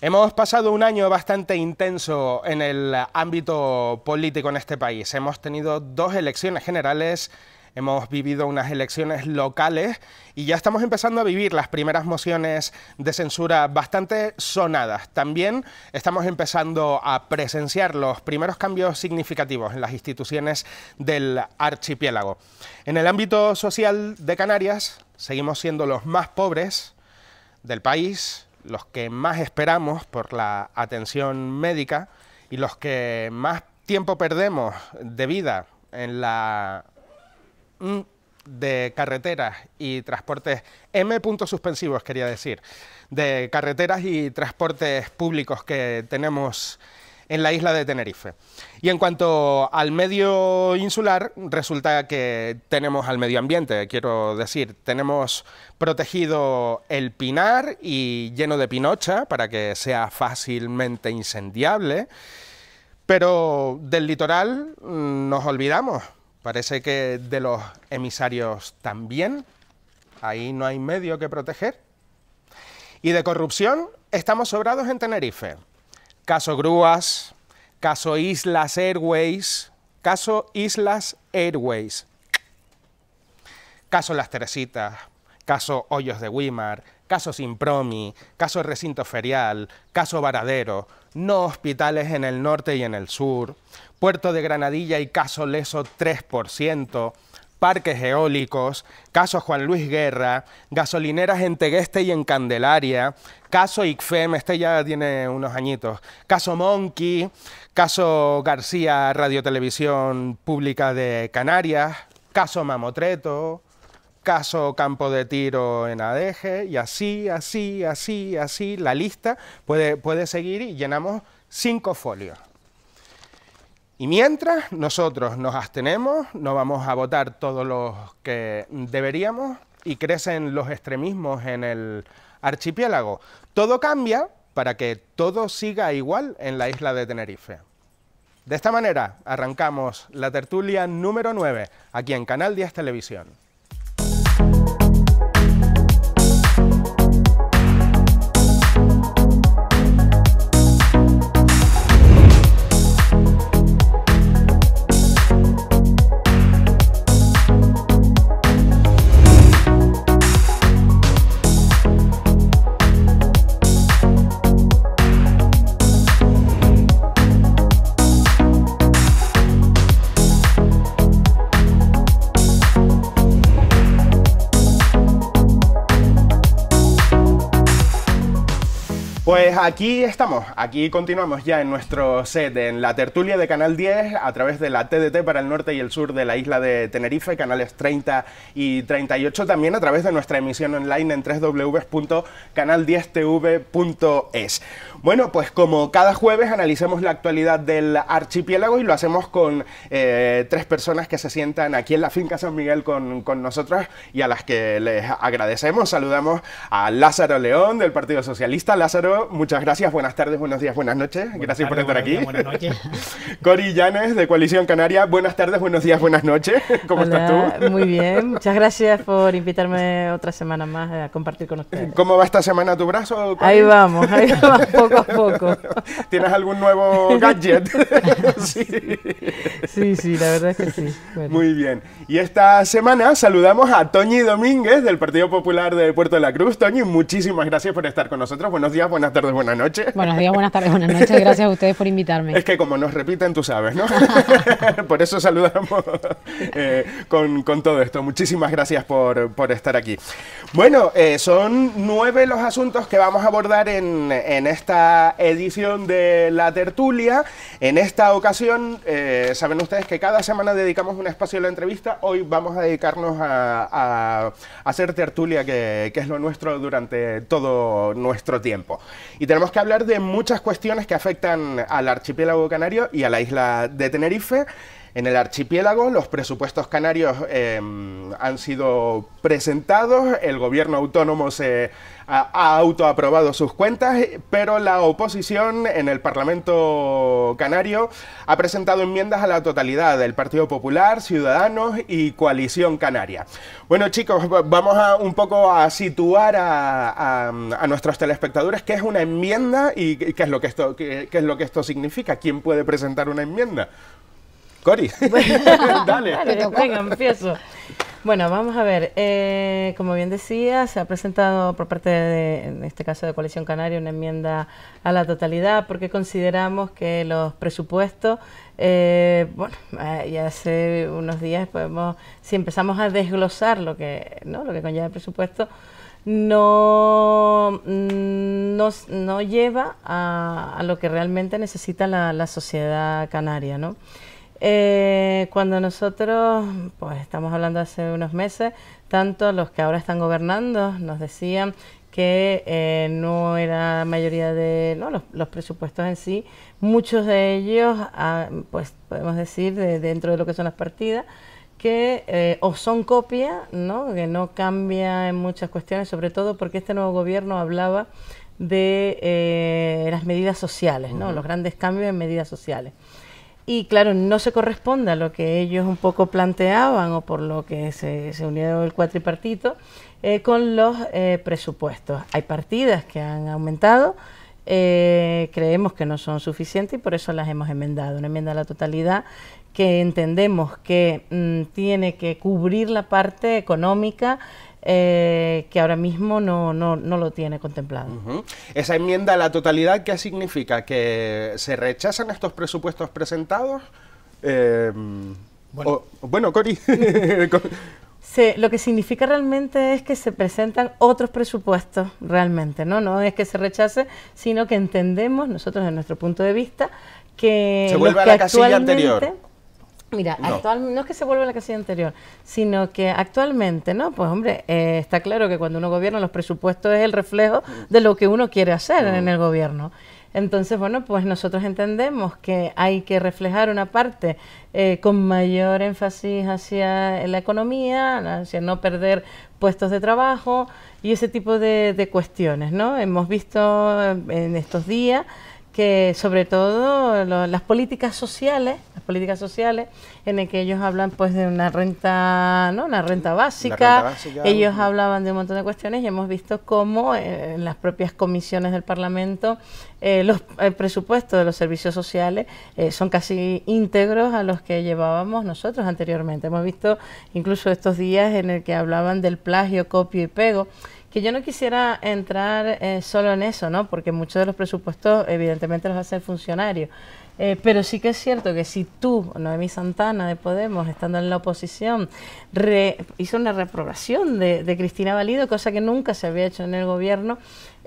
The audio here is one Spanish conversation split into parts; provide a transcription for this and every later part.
Hemos pasado un año bastante intenso en el ámbito político en este país. Hemos tenido dos elecciones generales, hemos vivido unas elecciones locales y ya estamos empezando a vivir las primeras mociones de censura bastante sonadas. También estamos empezando a presenciar los primeros cambios significativos en las instituciones del archipiélago. En el ámbito social de Canarias seguimos siendo los más pobres del país los que más esperamos por la atención médica y los que más tiempo perdemos de vida en la mm, de carreteras y transportes, M puntos suspensivos quería decir, de carreteras y transportes públicos que tenemos en la isla de Tenerife. Y en cuanto al medio insular, resulta que tenemos al medio ambiente, quiero decir, tenemos protegido el pinar y lleno de pinocha para que sea fácilmente incendiable, pero del litoral mm, nos olvidamos. Parece que de los emisarios también. Ahí no hay medio que proteger. Y de corrupción estamos sobrados en Tenerife. Caso Grúas, caso Islas Airways, caso Islas Airways, caso Las Teresitas, caso Hoyos de Wimar, caso Simpromi, caso Recinto Ferial, caso Varadero, no hospitales en el norte y en el sur, Puerto de Granadilla y caso Leso 3%, parques eólicos, caso Juan Luis Guerra, gasolineras en Tegueste y en Candelaria, caso ICFEM, este ya tiene unos añitos, caso Monkey, caso García Radio Televisión Pública de Canarias, caso Mamotreto, caso campo de tiro en Adeje, y así, así, así, así, la lista puede, puede seguir y llenamos cinco folios. Y mientras nosotros nos abstenemos, no vamos a votar todos los que deberíamos y crecen los extremismos en el archipiélago. Todo cambia para que todo siga igual en la isla de Tenerife. De esta manera arrancamos la tertulia número 9 aquí en Canal 10 Televisión. Pues aquí estamos, aquí continuamos ya en nuestro set, en la tertulia de Canal 10, a través de la TDT para el norte y el sur de la isla de Tenerife, canales 30 y 38, también a través de nuestra emisión online en www.canal10tv.es. Bueno, pues como cada jueves analicemos la actualidad del archipiélago y lo hacemos con eh, tres personas que se sientan aquí en la finca San Miguel con, con nosotros y a las que les agradecemos. Saludamos a Lázaro León del Partido Socialista. Lázaro, muchas muchas gracias. Buenas tardes, buenos días, buenas noches. gracias por estar aquí. buenas noches. Cori Llanes, de Coalición Canaria. Buenas tardes, buenos días, buenas noches. ¿Cómo estás tú? Muy bien. Muchas gracias por invitarme otra semana más a compartir con ustedes. ¿Cómo va esta semana tu brazo? Ahí vamos, ahí vamos, poco a poco. ¿Tienes algún nuevo gadget? sí. sí, la verdad es que sí. Muy bien. Y esta semana saludamos a Toñi Domínguez, del Partido Popular de Puerto de la Cruz. Toñi, muchísimas gracias por estar con nosotros. Buenos días, buenas tardes, buenas noches. Buenos días, buenas tardes, buenas noches. Gracias a ustedes por invitarme. Es que como nos repiten, tú sabes, ¿no? por eso saludamos eh, con, con, todo esto. Muchísimas gracias por, por estar aquí. Bueno, eh, son nueve los asuntos que vamos a abordar en, en esta edición de La Tertulia. En esta ocasión, eh, saben ustedes que cada semana dedicamos un espacio a la entrevista. Hoy vamos a dedicarnos a, a, a hacer tertulia, que, que es lo nuestro durante todo nuestro tiempo. Y tenemos que hablar de muchas cuestiones que afectan al archipiélago canario y a la isla de Tenerife. En el archipiélago los presupuestos canarios eh, han sido presentados, el gobierno autónomo se ha autoaprobado sus cuentas, pero la oposición en el Parlamento Canario ha presentado enmiendas a la totalidad del Partido Popular, Ciudadanos y Coalición Canaria. Bueno chicos, vamos a un poco a situar a, a, nuestros telespectadores qué es una enmienda y qué es lo que esto, qué, es lo que esto significa, quién puede presentar una enmienda. Cori, dale. Bueno, vamos a ver. Eh, como bien decía, se ha presentado por parte de, en este caso de Coalición Canaria, una enmienda a la totalidad porque consideramos que los presupuestos, eh, bueno, eh, ya hace unos días podemos, pues, si empezamos a desglosar lo que, ¿no? lo que conlleva el presupuesto, no, mm, no, no lleva a, lo que realmente necesita la, la sociedad canaria, ¿no? Eh, cuando nosotros, pues estamos hablando hace unos meses, tanto los que ahora están gobernando nos decían que eh, no era mayoría de no, los, presupuestos en sí, muchos de ellos, ah, pues podemos decir, dentro de lo que son las partidas, que eh, o son copia, ¿no? que no cambia en muchas cuestiones, sobre todo porque este nuevo gobierno hablaba de las medidas sociales, ¿no? los grandes cambios en medidas sociales y claro, no se corresponde a lo que ellos un poco planteaban o por lo que se, se unió el cuatripartito eh, con los eh, presupuestos. Hay partidas que han aumentado, eh, creemos que no son suficientes y por eso las hemos enmendado. Una enmienda a la totalidad que entendemos que mm, tiene que cubrir la parte económica eh, que ahora mismo no, no, lo tiene contemplado. Esa enmienda a la totalidad, ¿qué significa? ¿Que se rechazan estos presupuestos presentados? Eh, bueno. Cori. lo que significa realmente es que se presentan otros presupuestos, realmente, ¿no? No es que se rechace, sino que entendemos nosotros en nuestro punto de vista que... Se vuelve que a la casilla Mira, no. no es que se vuelva la casilla anterior, sino que actualmente, ¿no? Pues hombre, eh, está claro que cuando uno gobierna los presupuestos es el reflejo de lo que uno quiere hacer en el gobierno. Entonces, bueno, pues nosotros entendemos que hay que reflejar una parte eh, con mayor énfasis hacia la economía, hacia no perder puestos de trabajo y ese tipo de, de cuestiones, ¿no? Hemos visto eh, en estos días que sobre todo las políticas sociales, las políticas sociales en el que ellos hablan pues de una renta, ¿no? Una renta básica. ellos hablaban de un montón de cuestiones y hemos visto cómo eh, en las propias comisiones del Parlamento eh, los el presupuesto de los servicios sociales eh, son casi íntegros a los que llevábamos nosotros anteriormente. Hemos visto incluso estos días en el que hablaban del plagio, copio y pego que yo no quisiera entrar eh, solo en eso, ¿no? Porque muchos de los presupuestos evidentemente los hace el funcionario. Eh, pero sí que es cierto que si tú, Noemí Santana de Podemos, estando en la oposición, hizo una reprobación de, de Cristina Valido, cosa que nunca se había hecho en el gobierno,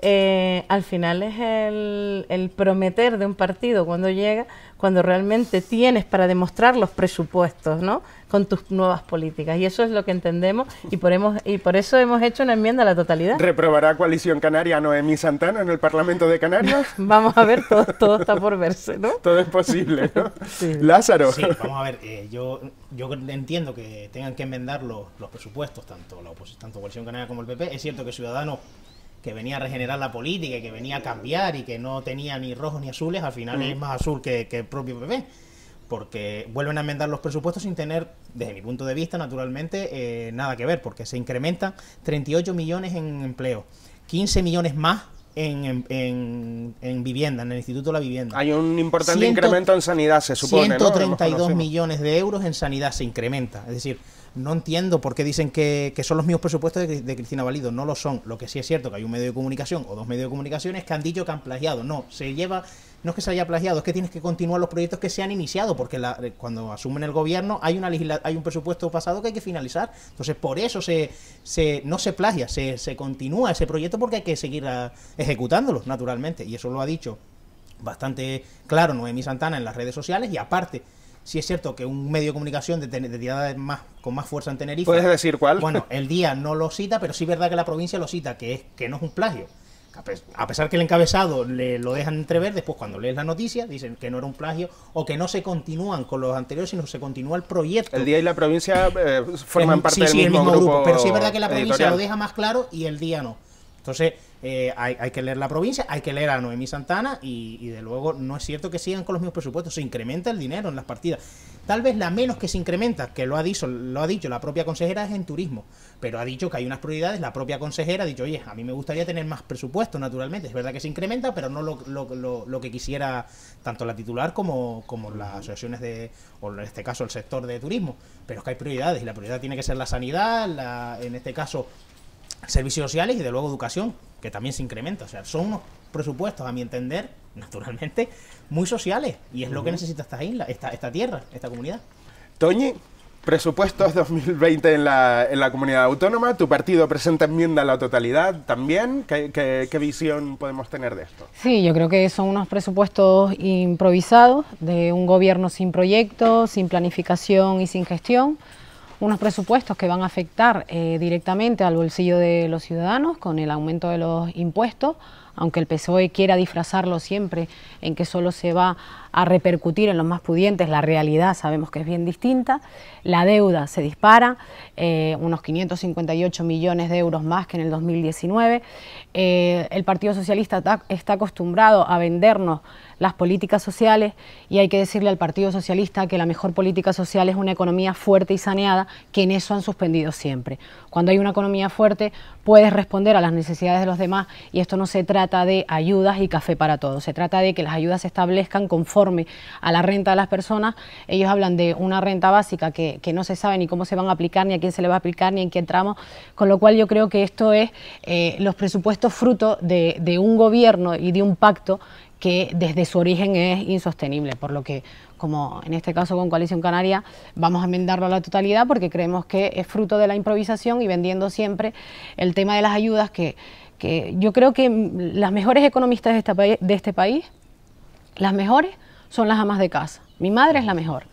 eh, al final es el, prometer de un partido cuando llega, cuando realmente tienes para demostrar los presupuestos, ¿no? Con tus nuevas políticas. Y eso es lo que entendemos y por, y por eso hemos hecho una enmienda a la totalidad. ¿Reprobará Coalición Canaria a Noemí Santana en el Parlamento de Canarias? vamos a ver, todo, está por verse, ¿no? Todo es posible, ¿no? Lázaro. Sí, vamos a ver, eh, yo, yo entiendo que tengan que enmendar los, presupuestos, tanto la tanto Coalición Canaria como el PP. Es cierto que Ciudadanos que venía a regenerar la política y que venía a cambiar y que no tenía ni rojos ni azules, al final mm. es más azul que, el propio bebé porque vuelven a enmendar los presupuestos sin tener, desde mi punto de vista, naturalmente, eh, nada que ver, porque se incrementan 38 millones en empleo, 15 millones más. En, en, vivienda, en el Instituto de la Vivienda. Hay un importante incremento en sanidad, se supone. 132 millones de euros en sanidad se incrementa. Es decir, no entiendo por qué dicen que, son los mismos presupuestos de, Cristina Valido. No lo son. Lo que sí es cierto que hay un medio de comunicación o dos medios de comunicación que han dicho que han plagiado. No, se lleva. No es que se haya plagiado, es que tienes que continuar los proyectos que se han iniciado, porque eh, cuando asumen el gobierno hay una hay un presupuesto pasado que hay que finalizar. Entonces, por eso se, no se plagia, se, continúa ese proyecto porque hay que seguir ah, ejecutándolo, naturalmente. Y eso lo ha dicho bastante claro Noemí Santana en las redes sociales y aparte si es cierto que un medio de comunicación de, de con más fuerza en Tenerife. ¿Puedes decir cuál? Bueno, el día no lo cita, pero sí es verdad que la provincia lo cita, que, es, que no es un plagio. A pesar que el encabezado le, lo dejan entrever, después cuando lees la noticia dicen que no era un plagio o que no se continúan con los anteriores, sino se continúa el proyecto. El día y la provincia eh, forman parte del sí, mismo, grupo, Pero sí es verdad que la provincia lo deja más claro y el día no. Entonces, eh, hay, que leer la provincia, hay que leer a Noemí Santana y, de luego no es cierto que sigan con los mismos presupuestos, se incrementa el dinero en las partidas. Tal vez la menos que se incrementa, que lo ha dicho, lo ha dicho la propia consejera, es en turismo, pero ha dicho que hay unas prioridades, la propia consejera ha dicho, oye, a mí me gustaría tener más presupuesto, naturalmente, es verdad que se incrementa, pero no lo, que quisiera tanto la titular como, como las asociaciones de, o en este caso el sector de turismo, pero es que hay prioridades y la prioridad tiene que ser la sanidad, en este caso servicios sociales y de luego educación, que también se incrementa. O sea, son unos presupuestos, a mi entender, naturalmente, muy sociales. Y es lo que necesita esta isla, esta, tierra, esta comunidad. Toñi, presupuestos 2020 en la, comunidad autónoma. Tu partido presenta enmienda a la totalidad también. ¿Qué, visión podemos tener de esto? Sí, yo creo que son unos presupuestos improvisados de un gobierno sin proyectos, sin planificación y sin gestión unos presupuestos que van a afectar eh, directamente al bolsillo de los ciudadanos con el aumento de los impuestos, aunque el PSOE quiera disfrazarlo siempre en que solo se va a repercutir en los más pudientes, la realidad sabemos que es bien distinta, la deuda se dispara, eh, unos 558 millones de euros más que en el 2019, eh, el Partido Socialista está acostumbrado a vendernos las políticas sociales y hay que decirle al Partido Socialista que la mejor política social es una economía fuerte y saneada, que en eso han suspendido siempre. Cuando hay una economía fuerte puedes responder a las necesidades de los demás y esto no se trata de ayudas y café para todos, se trata de que las ayudas se establezcan conforme a la renta de las personas. Ellos hablan de una renta básica que, no se sabe ni cómo se van a aplicar, ni a quién se le va a aplicar, ni en qué tramo, con lo cual yo creo que esto es eh, los presupuestos fruto de un gobierno y de un pacto que desde su origen es insostenible, por lo que, como en este caso con Coalición Canaria, vamos a enmendarlo a la totalidad porque creemos que es fruto de la improvisación y vendiendo siempre el tema de las ayudas que, yo creo que las mejores economistas de, de este país, las mejores son las amas de casa. Mi madre es la mejor.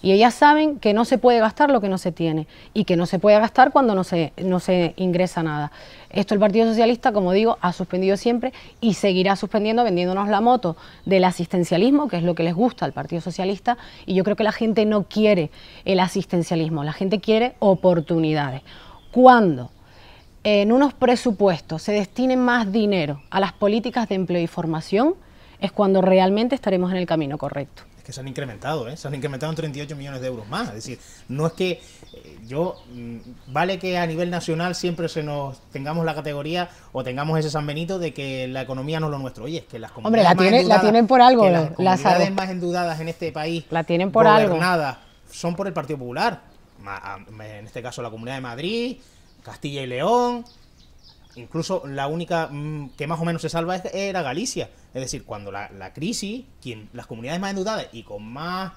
Y ellas saben que no se puede gastar lo que no se tiene y que no se puede gastar cuando no se, no se ingresa nada. Esto el Partido Socialista, como digo, ha suspendido siempre y seguirá suspendiendo vendiéndonos la moto del asistencialismo, que es lo que les gusta al Partido Socialista, y yo creo que la gente no quiere el asistencialismo, la gente quiere oportunidades. Cuando en unos presupuestos se destine más dinero a las políticas de empleo y formación, es cuando realmente estaremos en el camino correcto que se han incrementado, ¿eh? se han incrementado en 38 millones de euros más. Es decir, no es que eh, yo, mm, vale que a nivel nacional siempre se nos tengamos la categoría o tengamos ese San Benito de que la economía no es lo nuestro. Oye, es que las comunidades. la, tienen por algo, las más endudadas en este país. La tienen por algo. nada, Son por el Partido Popular. En este caso, la Comunidad de Madrid, Castilla y León, Incluso la única mm, que más o menos se salva era Galicia. Es decir, cuando la, crisis, quien, las comunidades más endeudadas y con más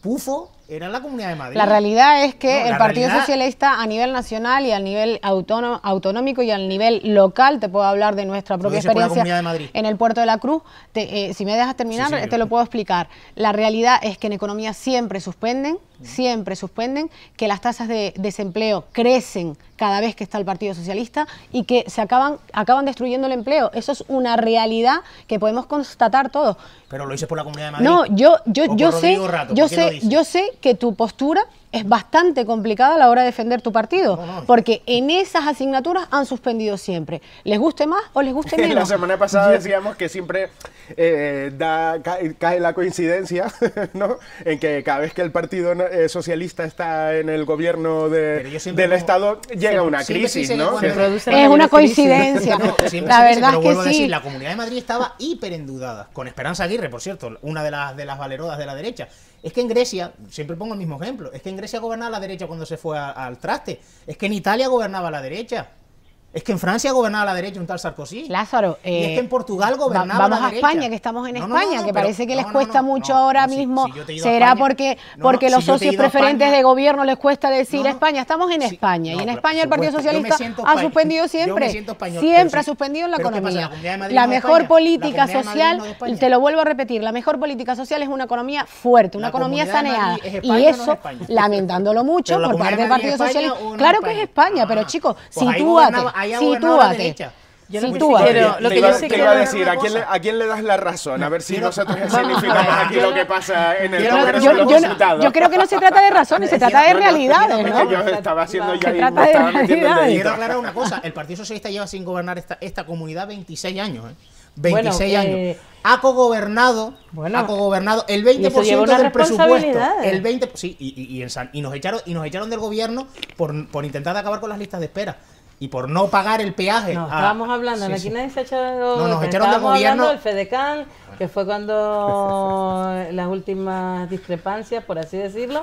pufo era la Comunidad de Madrid. La realidad es que el Partido Socialista a nivel nacional y a nivel autonómico y a nivel local, te puedo hablar de nuestra propia experiencia en el Puerto de la Cruz, eh, si me dejas terminar, eh, te lo puedo explicar. La realidad es que en economía siempre suspenden, siempre suspenden, que las tasas de desempleo crecen cada vez que está el Partido Socialista y que se acaban, acaban destruyendo el empleo. Eso es una realidad que podemos constatar todos. Pero lo hice por la Comunidad de Madrid. No, yo, yo, yo sé, yo sé, yo sé que tu postura es bastante complicada a la hora de defender tu partido, porque en esas asignaturas han suspendido siempre. ¿Les guste más o les guste menos? la semana pasada decíamos que siempre eh, da, cae, la coincidencia, En que cada vez que el Partido eh, Socialista está en el gobierno del Estado, llega una crisis, ¿no? Es una coincidencia. la verdad que sí. la Comunidad de Madrid estaba hiperendudada... con Esperanza Aguirre, por cierto, una de las, de las valerodas de la derecha. Es que en Grecia, siempre pongo el mismo ejemplo, es que ha gobernaba la derecha cuando se fue al traste. Es que en Italia gobernaba la derecha. Es que en Francia gobernaba la derecha un tal Sarkozy. Lázaro. y es que eh, en Portugal gobernaba la derecha. Vamos a España, que estamos en España, que parece que les cuesta mucho ahora mismo. será porque, porque los socios preferentes de gobierno les cuesta decir España. Estamos en España. y en España el Partido Socialista ha suspendido siempre. siempre ha suspendido la economía. La, mejor política social, te lo vuelvo a repetir, la mejor política social es una economía fuerte, una economía saneada. Y eso, lamentándolo mucho por parte del Partido Socialista. Claro que es España, pero ah, chicos, pues sitúate sí, tú la derecha. Yo lo que yo sé iba a decir, ¿a quién, le, ¿a quién, le, das la razón? A ver si nosotros significamos aquí lo que pasa en el Congreso yo, yo, creo que no se trata de razones, se trata de realidades, ¿no? Yo estaba haciendo ya Quiero aclarar una cosa, el Partido Socialista lleva sin gobernar esta, comunidad 26 años, ¿eh? 26 eh, años. ha cogobernado, ha cogobernado el 20% del presupuesto. El 20, sí, y, nos echaron y nos echaron del gobierno por intentar acabar con las listas de espera y por no pagar el peaje. No, ah, estábamos hablando, sí, aquí nadie se ha echado. del FEDECAN, que fue cuando las últimas discrepancias, por así decirlo.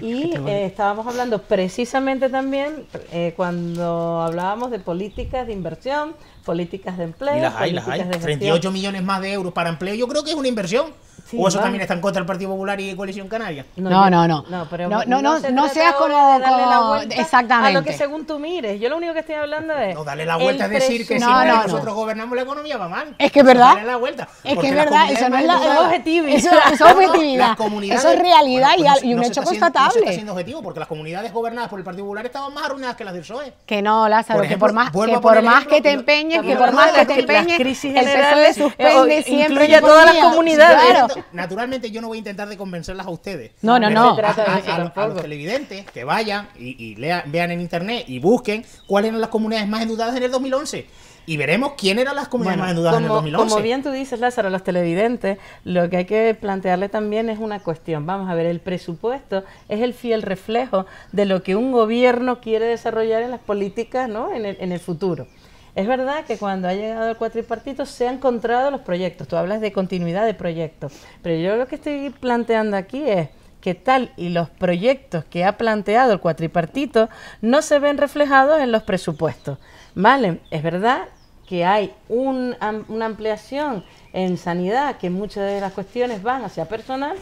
y eh, estábamos hablando precisamente también eh, cuando hablábamos de políticas de inversión, políticas de empleo. Y las hay, las 38 millones más de euros para empleo, yo creo que es una inversión. ¿O eso también está en contra del Partido Popular y Coalición Canaria? No, no, no. No, pero no, no, no, no seas como. exactamente. A lo que según tú mires. Yo lo único que estoy hablando es. No, darle la vuelta es decir que si nosotros gobernamos la economía va mal. Es que es verdad. Darle la vuelta. Es que es verdad. Eso no es la, objetivo. Eso, es eso es realidad y, un hecho constatable. no se está siendo objetivo porque las comunidades gobernadas por el Partido Popular estaban más arruinadas que las del PSOE. Que no, Lázaro. que por más, que por más que te empeñes, que por más que te empeñes, el PSOE suspende siempre. Incluye a todas las comunidades naturalmente yo no voy a intentar de convencerlas a ustedes. No, no, no. A, los, televidentes que vayan y, vean en internet y busquen cuáles eran las comunidades más endeudadas en el 2011 y veremos quién eran las comunidades más endeudadas en el 2011. Como bien tú dices, Lázaro, los televidentes, lo que hay que plantearle también es una cuestión. Vamos a ver, el presupuesto es el fiel reflejo de lo que un gobierno quiere desarrollar en las políticas ¿no? en el futuro. Es verdad que cuando ha llegado el cuatripartito se han encontrado los proyectos. Tú hablas de continuidad de proyectos. Pero yo lo que estoy planteando aquí es que tal y los proyectos que ha planteado el cuatripartito no se ven reflejados en los presupuestos. Vale, es verdad que hay una ampliación en sanidad, que muchas de las cuestiones van hacia personal,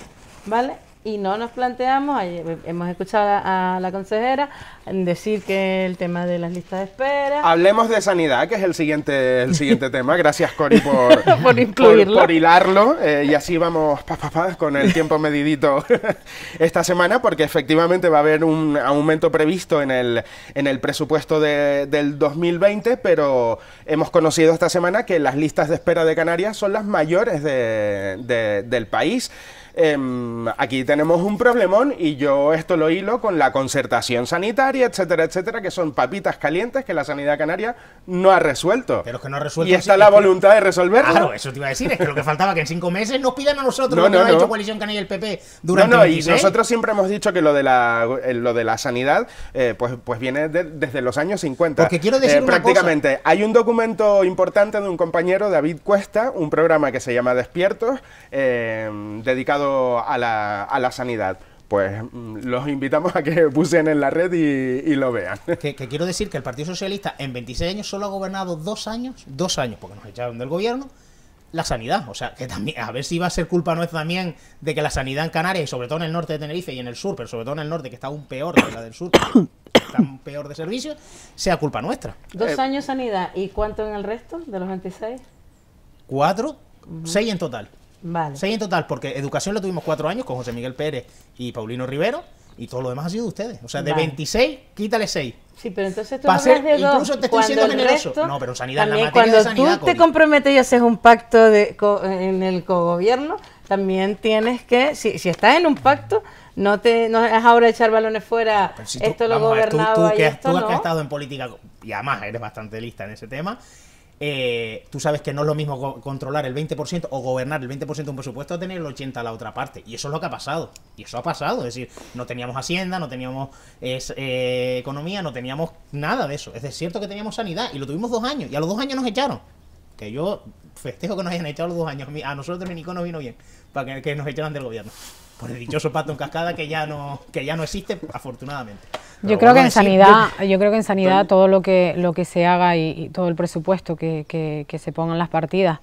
¿vale? y no nos planteamos, hemos escuchado a, la consejera decir que el tema de las listas de espera. Hablemos de sanidad, que es el siguiente, el siguiente tema. Gracias, Cori, por, por incluirlo. hilarlo. Eh, y así vamos pa, pa, con el tiempo medidito esta semana, porque efectivamente va a haber un aumento previsto en el, en el presupuesto de, del 2020, pero hemos conocido esta semana que las listas de espera de Canarias son las mayores del país. Em, aquí tenemos un problemón y yo esto lo hilo con la concertación sanitaria, etcétera, etcétera, que son papitas calientes que la sanidad canaria no ha resuelto. Pero es que no ha Y está la voluntad de resolverlo. Claro, eso te iba a decir, es que lo que faltaba que en cinco meses nos pidan a nosotros que no, ha hecho Coalición Canaria y el PP durante No, no, y nosotros siempre hemos dicho que lo de la, eh, lo de la sanidad eh, pues, pues viene desde los años 50. Porque quiero decir eh, Prácticamente, hay un documento importante de un compañero, David Cuesta, un programa que se llama Despiertos, dedicado a la, a la sanidad pues mm, los invitamos a que puse en la red y, lo vean. Que, quiero decir que el Partido Socialista en 26 años solo ha gobernado dos años, dos años, porque nos echaron del gobierno, la sanidad. O sea, que también, a ver si va a ser culpa nuestra también de que la sanidad en Canarias, y sobre todo en el norte de Tenerife y en el sur, pero sobre todo en el norte, que está aún peor que la del sur, está peor de servicio, sea culpa nuestra. Dos eh, años sanidad, ¿y cuánto en el resto de los 26? Cuatro, seis en total. Vale. Seis en total, porque educación la tuvimos cuatro años con José Miguel Pérez y Paulino Rivero, y todo lo demás ha sido de ustedes. O sea, de 26, quítale 6. Sí, pero entonces tú Incluso te estoy siendo generoso. no, pero sanidad, la materia cuando de sanidad, tú te comprometes y haces un pacto de, en el cogobierno, también tienes que, si, si estás en un pacto, no te no es ahora echar balones fuera, esto lo gobernaba tú, y que, has estado en política, y además eres bastante lista en ese tema, eh, tú sabes que no es lo mismo controlar el 20% o gobernar el 20% de un presupuesto a tener el 80% a la otra parte. Y eso es lo que ha pasado. Y eso ha pasado. Es decir, no teníamos Hacienda, no teníamos eh, economía, no teníamos nada de eso. Es cierto que teníamos sanidad y lo tuvimos dos años. Y a los dos años nos echaron. Que yo festejo que nos hayan echado los dos años. A nosotros en Minicono nos vino bien para que nos echaran del gobierno por pues el dichoso pato en cascada que ya no, que ya no existe, afortunadamente. yo creo, que en sanidad, yo... creo que en sanidad todo lo que, lo que se haga y, todo el presupuesto que, que, se pongan las partidas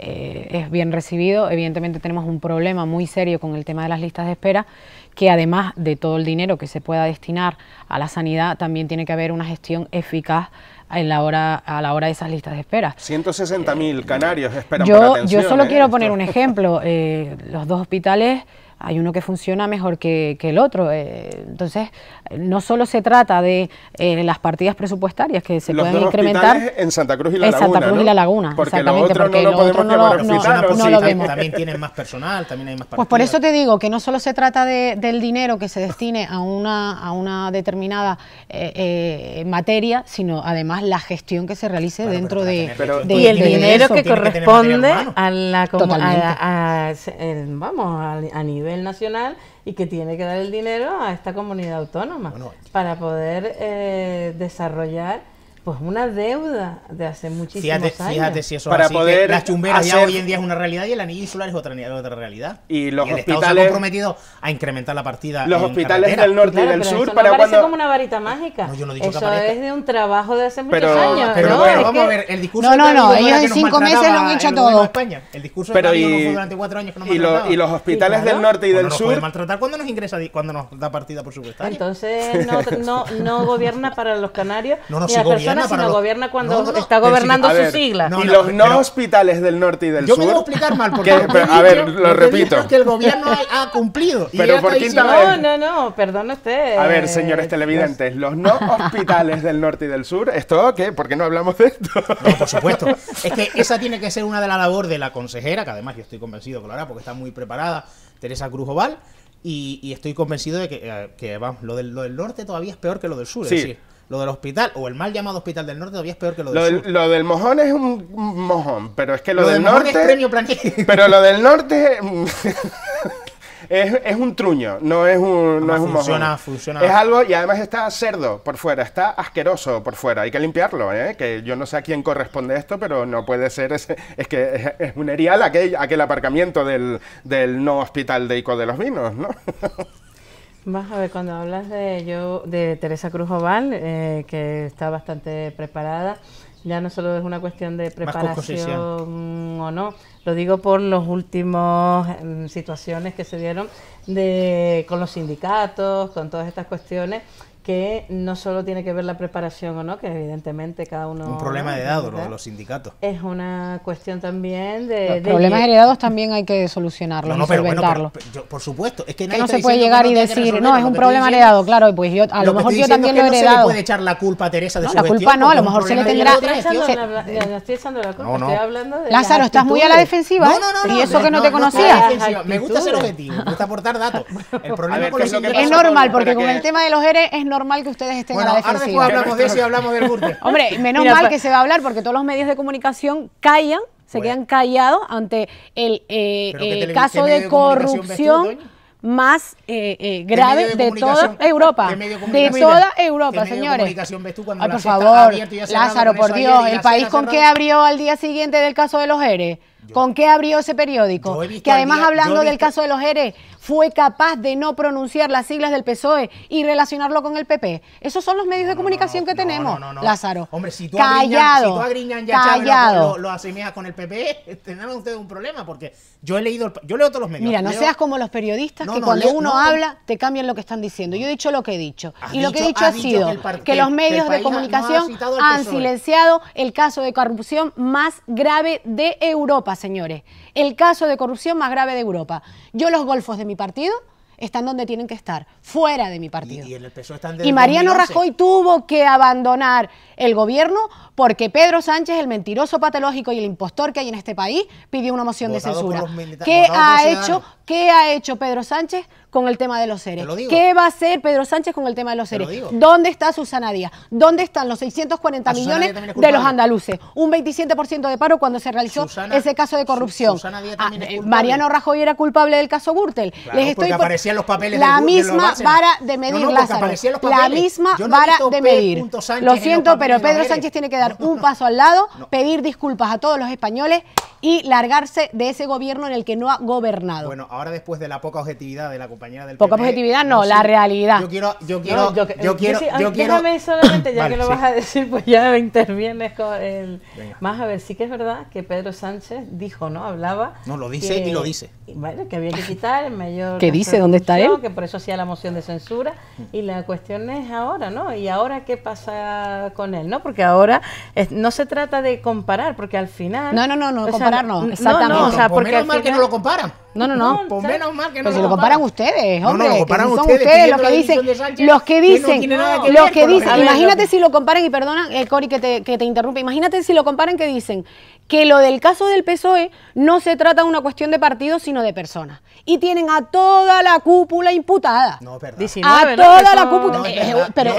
eh, es bien recibido. Evidentemente tenemos un problema muy serio con el tema de las listas de espera, que además de todo el dinero que se pueda destinar a la sanidad, también tiene que haber una gestión eficaz en la hora, a la hora de esas listas de espera. 160.000 canarios esperan yo, atención, Yo solo ¿eh? quiero poner un ejemplo. Eh, los dos hospitales hay uno que funciona mejor que, el otro. Eh, entonces, no solo se trata de eh, las partidas presupuestarias que se pueden incrementar. En Santa Cruz y La Laguna. exactamente. porque otro no, lo, no También tienen más personal, también hay más Pues por eso te digo que no solo se trata del dinero que se destine a una, a una determinada eh, materia, sino además la gestión que se realice dentro de, Y el dinero que corresponde a la. comunidad vamos, a nivel nacional y que tiene que dar el dinero a esta comunidad autónoma para poder eh, desarrollar pues una deuda de hace muchísimos años. Fíjate si eso Para así, poder las chumberas ya hoy en día es una realidad y el anillo insular es otra, realidad. Y los el hospitales Estado se ha comprometido a incrementar la partida. Los hospitales del norte y del sur no para parece como una varita mágica. No, yo no eso es de un trabajo de hace muchos años. Pero, bueno, vamos a ver, el discurso. No, no, no. Ellos en cinco meses lo han hecho todo. El discurso pero y, durante cuatro años y, y los hospitales del norte y del sur. maltratar cuando nos ingresa, cuando nos da partida, por supuesto. Entonces no gobierna para los canarios. No, no, gobierna gobierna, gobierna cuando está gobernando su sigla. y los no hospitales del norte y del sur. Yo me voy explicar mal, porque. a ver, lo repito. Que el gobierno ha, cumplido. por quinta vez. No, no, no, perdón usted. A ver, señores televidentes, los no hospitales del norte y del sur, ¿esto qué? ¿Por qué no hablamos de esto? No, por supuesto. Es que esa tiene que ser una de las labores de la consejera, que además yo estoy convencido que porque está muy preparada, Teresa Cruz Oval. Y, estoy convencido de que, eh, vamos, lo, del, norte todavía es peor que lo del sur. Sí. Es lo del hospital, o el mal llamado hospital del norte, todavía es peor que lo del sur. Lo del mojón es un mojón, pero es que lo, del, norte. pero lo del norte. Es, es, un truño, no es un, no es un funciona, mojón. Es algo, y además está cerdo por fuera, está asqueroso por fuera. Hay que limpiarlo, ¿eh? Que yo no sé a quién corresponde esto, pero no puede ser Es que es, un erial aquel, aquel aparcamiento del, del no hospital de Ico de los Vinos, ¿no? Vas a ver, cuando hablas de yo, de Teresa Cruz Oval, eh, que está bastante preparada, ya no solo es una cuestión de preparación o no, lo digo por las últimas mm, situaciones que se dieron de, con los sindicatos, con todas estas cuestiones, que no solo tiene que ver la preparación o no, que evidentemente cada uno... Un problema de heredado, ¿no? los sindicatos. Es una cuestión también de... Los de problemas heredados también hay que solucionarlos, no, no pero, por supuesto, es que, nadie no se puede llegar y decir, no, es un problema heredado, claro, y pues yo a lo, mejor yo también lo he heredado. No se le puede echar la culpa a Teresa de no, la culpa no, a lo mejor se le tendrá... No, estoy echando la culpa, estoy hablando de... Lázaro, estás muy a la defensiva. No, ¿eh? no, no. Y eso que no te conocía. Me gusta ser objetivo, me gusta aportar datos. El problema es normal, porque con el tema de los no es que ustedes estén bueno, Ahora después hablamos de eso y hablamos del Hombre, menos pues- mal que se va a hablar porque todos los medios de comunicación callan, se quedan callados ante el, eh, eh, caso de corrupción. más eh, grave de, toda Europa. De, toda Europa, señores. Ay, por favor, Lázaro, por Dios, el país con qué abrió al día siguiente del caso de los EREs. ¿Con qué abrió ese periódico? Que además, hablando del caso de los eres fue capaz de no pronunciar las siglas del PSOE y relacionarlo con el PP. Esos son los medios de comunicación que tenemos, Lázaro. Hombre, si tú si tú agriñas ya lo, asemejas con el PP, tendrán ustedes un problema, porque yo he leído, yo leo todos los medios. Mira, no seas como los periodistas que cuando uno habla te cambian lo que están diciendo. Yo he dicho lo que he dicho. Y lo que he dicho ha sido que los medios de comunicación han e. silenciado el caso de corrupción más grave de Europa señores. El caso de corrupción más grave de Europa. Yo los golfos de mi partido están donde tienen que estar, fuera de mi partido. Y, Mariano Rajoy tuvo que abandonar el gobierno porque Pedro Sánchez, el mentiroso patológico y el impostor que hay en este país, pidió una moción de censura. ¿Qué ha hecho? ¿Qué ha hecho Pedro Sánchez con el tema de los seres? ¿Qué va a hacer Pedro Sánchez con el tema de los seres? ¿Dónde está Susana Díaz? ¿Dónde están los 640 millones de los andaluces? Un 27% de paro cuando se realizó ese caso de corrupción. Ah, eh, Mariano Rajoy era culpable del caso Gürtel. Les estoy la misma vara de medir la misma vara de medir. Lo siento, pero Pedro Sánchez tiene que dar un paso al lado, pedir disculpas a todos los españoles y largarse de ese gobierno en el que no ha gobernado. Bueno, ahora después de la poca objetividad de la compañera del Poca e, objetividad no, la realidad. Yo quiero, yo quiero, yo, quiero, Déjame solamente, ya que lo vas a decir, pues ya intervienes con el... Más a ver, sí que es verdad que Pedro Sánchez dijo, ¿no? Hablaba... No, lo dice y lo dice. Bueno, que había que quitar el mayor... ¿Qué dice? ¿Dónde está él? Que por eso hacía la moción de censura y la cuestión es ahora, ¿no? Y ahora qué pasa con él, ¿no? Porque ahora no se trata de comparar, porque al final... No, no, no, no, comparar no, exactamente. No, no, o sea, porque Menos mal que no lo comparan. No, no, no. Por pues menos mal que no. lo comparan ustedes, hombre. No, comparan ustedes, los que dicen. los que dicen. los que dicen. Imagínate si lo comparan, y perdona, eh, Cori, que te, que interrumpe. Imagínate si lo comparan que dicen que lo del caso del PSOE no se trata de una cuestión de partido, sino de personas. Y tienen a toda la cúpula imputada. No, perdón. a toda la cúpula. Eh, pero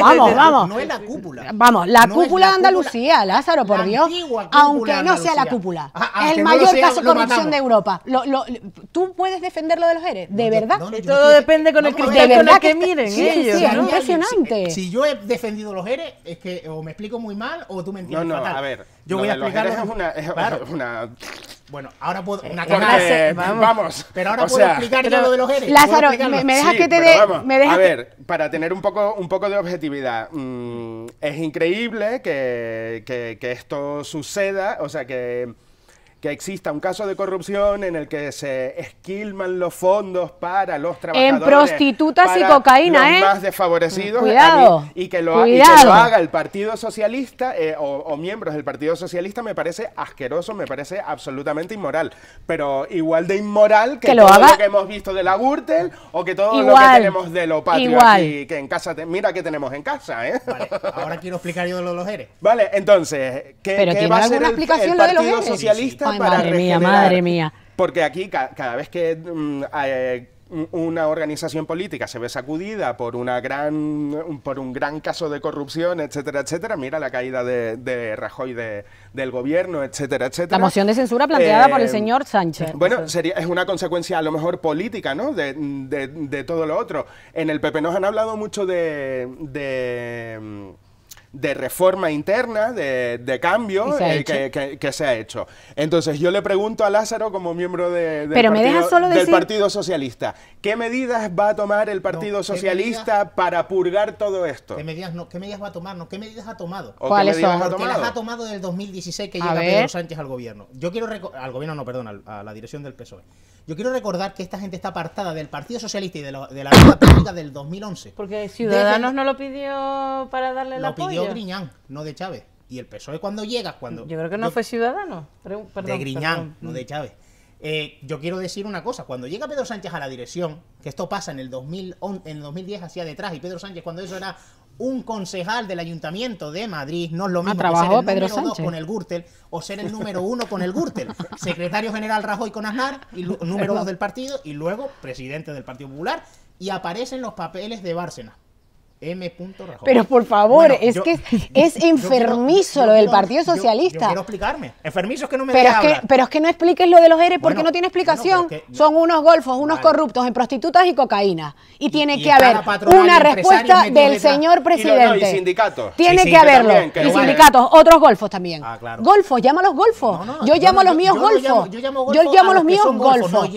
Vamos, vamos. No es la cúpula. Vamos, la cúpula de Andalucía, Lázaro, por Dios. Aunque no sea la cúpula. es el mayor caso de Europa. ¿Tú puedes defender lo de los ERE? ¿De verdad? todo depende con el criterio con que, miren ellos. Sí, impresionante. Si, yo he defendido los ERE, es que o me explico muy mal o tú me entiendes no, no, fatal. a ver. Yo voy a explicar... Es una... Bueno, ahora puedo. Una clase, vamos. Pero ahora puedo explicar lo de los eres. Lázaro, me, dejas que te dé. a ver, para tener un poco, un poco de objetividad. Mm, es increíble que, que, esto suceda. O sea, que que exista un caso de corrupción en el que se esquilman los fondos para los trabajadores. En prostitutas y cocaína, los ¿eh? más desfavorecidos. y, que lo, haga el Partido Socialista eh, o, miembros del Partido Socialista me parece asqueroso, me parece absolutamente inmoral. Pero igual de inmoral que, lo todo lo que hemos visto de la Gürtel o que todo lo que tenemos de lo patrio que en casa, te, mira qué tenemos en casa, ¿eh? Vale, ahora quiero explicar yo lo de los eres. Vale, entonces, ¿qué, va a ser el Partido Socialista? madre mía, madre mía. Porque aquí cada vez que mm, eh, una organización política se ve sacudida por una gran por un gran caso de corrupción, etcétera, etcétera. Mira la caída de, Rajoy del gobierno, etcétera, etcétera. La moción de censura planteada por el eh, señor Sánchez. Bueno, sería, es una consecuencia a lo mejor política, ¿no? De, de todo lo otro. En el PP nos han hablado mucho de de reforma interna, de, cambio eh, que, se ha hecho. Entonces yo le pregunto a Lázaro como miembro de, del, partido, Socialista, ¿qué medidas va a tomar el Partido Socialista para purgar todo esto? ¿Qué medidas, ¿Qué medidas va a tomar? ¿Qué medidas ha tomado? ¿Cuáles son? Ha tomado? las ha tomado del 2016 que llega Pedro Sánchez al gobierno. Yo quiero al gobierno, no, perdón, a la dirección del PSOE. Yo quiero recordar que esta gente está apartada del Partido Socialista y de, la República del 2011. Porque Ciudadanos no lo pidió para darle el lo apoyo. Lo pidió Griñán, no de Chávez. Y el PSOE cuando llegas cuando... Yo creo que no fue Ciudadanos. Perdón, de Griñán, no de Chávez. Eh, yo quiero decir una cosa, cuando llega Pedro Sánchez a la dirección, que esto pasa en el, en el 2010 hacia detrás, y Pedro Sánchez cuando eso era un concejal del Ayuntamiento de Madrid no es lo ah, mismo que ser el número dos con el Gürtel o ser el número uno con el Gürtel. Secretario General Rajoy con Aznar, y número dos del partido, y luego presidente del Partido Popular, y aparecen los papeles de Bárcenas. M. Pero por favor, es que es enfermizo lo del Partido Socialista. Yo, quiero explicarme. Enfermizo es que no me pero es que, pero es que no expliques lo de los ERE porque no tiene explicación. Son unos golfos, unos corruptos en prostitutas y cocaína. Y, tiene que haber una respuesta del señor presidente. Y, sindicatos. Tiene que haberlo. y sindicatos, otros golfos también. Ah, claro. Golfos, llama los golfos. yo llamo a los míos golfos. Yo llamo a los míos golfos.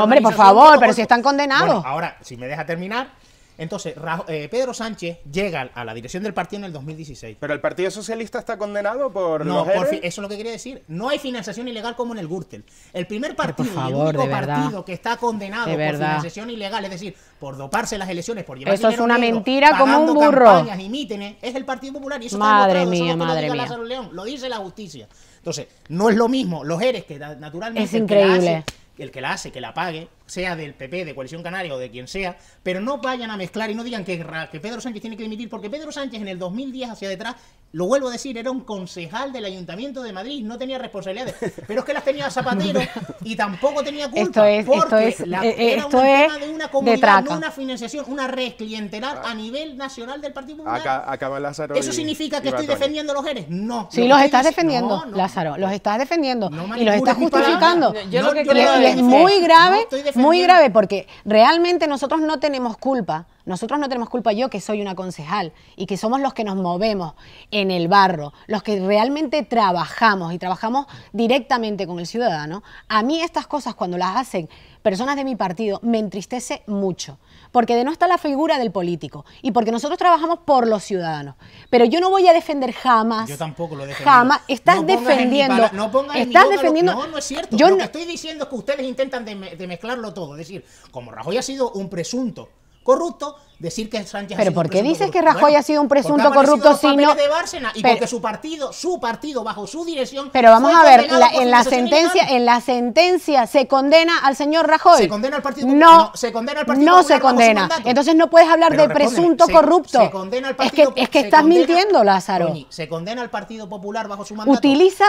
Hombre, por favor, pero si están condenados. Ahora, si me deja terminar entonces, eh, Pedro Sánchez llega a la dirección del partido en el 2016. Pero el Partido Socialista está condenado por. No, por eso es lo que quería decir. No hay financiación ilegal como en el Gürtel. El primer partido, el único partido que está condenado por financiación ilegal, es decir, por doparse las elecciones, por llevar. Eso es una mentira como un burro. Campañas y es el Partido Popular. Y eso madre está mía, madre lo León, lo dice la justicia. Entonces, no es lo mismo los eres que naturalmente. increíble. el que la, hace, que la pague, sea del PP, de Coalición Canaria o de quien sea, pero no vayan a mezclar y no digan que, Pedro Sánchez tiene que dimitir, porque Pedro Sánchez en el 2010 hacia detrás, lo vuelvo a decir, era un concejal del Ayuntamiento de Madrid, no tenía responsabilidades, pero es que las tenía Zapatero y tampoco tenía culpa, esto es, porque esto es, eh, eh, era esto un tema de una comunidad, una financiación, una red clientelar a nivel nacional del Partido Popular. Acá, acaba Lázaro ¿Eso significa que estoy defendiendo a los eres? No. Sí, los estás defendiendo, Lázaro, los estás defendiendo y los estás justificando. Yo lo que creo es muy grave, muy grave porque realmente nosotros no tenemos culpa. Nosotros no tenemos culpa yo que soy una concejal y que somos los que nos movemos en el barro, los que realmente trabajamos y trabajamos directamente con el ciudadano. A mí estas cosas cuando las hacen personas de mi partido me entristece mucho porque de no está la figura del político y porque nosotros trabajamos por los ciudadanos. Pero yo no voy a defender jamás. Yo tampoco lo defiendo. Jamás. Estás defendiendo. no pongas defendiendo. no, no es cierto. Yo lo que estoy diciendo es que ustedes intentan de, mezclarlo todo. Es decir, como Rajoy ha sido un presunto corrupto, decir que Sánchez Pero ¿por qué dices que Rajoy ha sido un presunto corrupto si no de Bárcena, y porque su partido, su partido bajo su dirección Pero vamos a ver, en la sentencia, en la sentencia se condena al señor Rajoy. Se condena al partido No, no se condena No se condena. Entonces no puedes hablar de presunto corrupto. Se condena al partido Es que, estás mintiendo, Lázaro. se condena al Partido Popular bajo su mandato. Utiliza,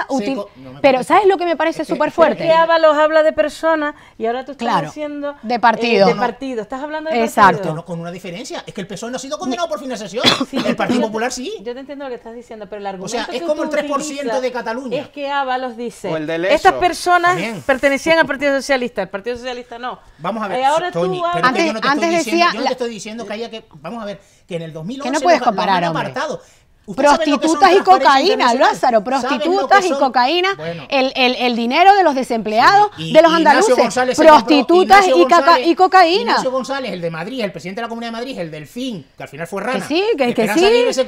pero ¿sabes lo que me parece súper fuerte? Que Ábalos habla de persona y ahora tú estás diciendo de partido. Eh, de partido, estás hablando de Exacto, con una diferencia es que el PSOE no ha sido condenado por financiación. el Partido Popular sí. Yo te entiendo lo que estás diciendo, pero el argumento. O sea, es como el 3% de Cataluña. Es que los dice: Estas personas pertenecían al Partido Socialista. El Partido Socialista no. Vamos a ver. Eh, ahora tú antes, yo no te estoy decía, diciendo, yo te estoy diciendo que haya que. Vamos a ver, que en el 2011 que no puedes comparar, Prostitutas y cocaína, Lázaro, prostitutas y cocaína, el, dinero de los desempleados, de los andaluces, prostitutas y, cocaína. González, el de Madrid, el presidente de la Comunidad de Madrid, el delfín, que al final fue rana. Que sí, que, sí,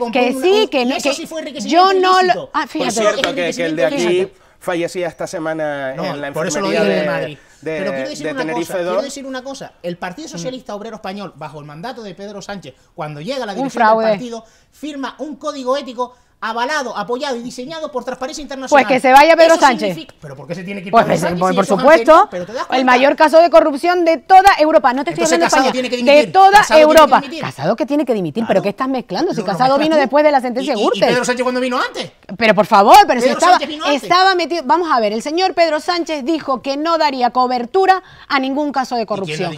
que sí, que Yo no lo... Ah, cierto, que, el de aquí fallecía esta semana en la enfermería de Madrid. Pero quiero decir, una cosa, quiero decir una cosa. El Partido mm. Socialista Obrero Español, bajo el mandato de Pedro Sánchez, cuando llega a la dirección del partido, firma un código ético avalado, apoyado y diseñado por Transparencia Internacional. Pues que se vaya Pedro Sánchez. Pero ¿por qué se tiene que ir pues, pues Por, supuesto, el mayor caso de corrupción de toda Europa. No te estoy Entonces, de España, de toda Casado Europa. Tiene que casado que tiene que dimitir, pero ¿qué estás mezclando? Si Casado vino después de la sentencia de ¿Y Pedro Sánchez cuando vino antes? Pero por favor, pero si estaba, estaba metido... Vamos a ver, el señor Pedro Sánchez dijo que no daría cobertura a ningún caso de corrupción.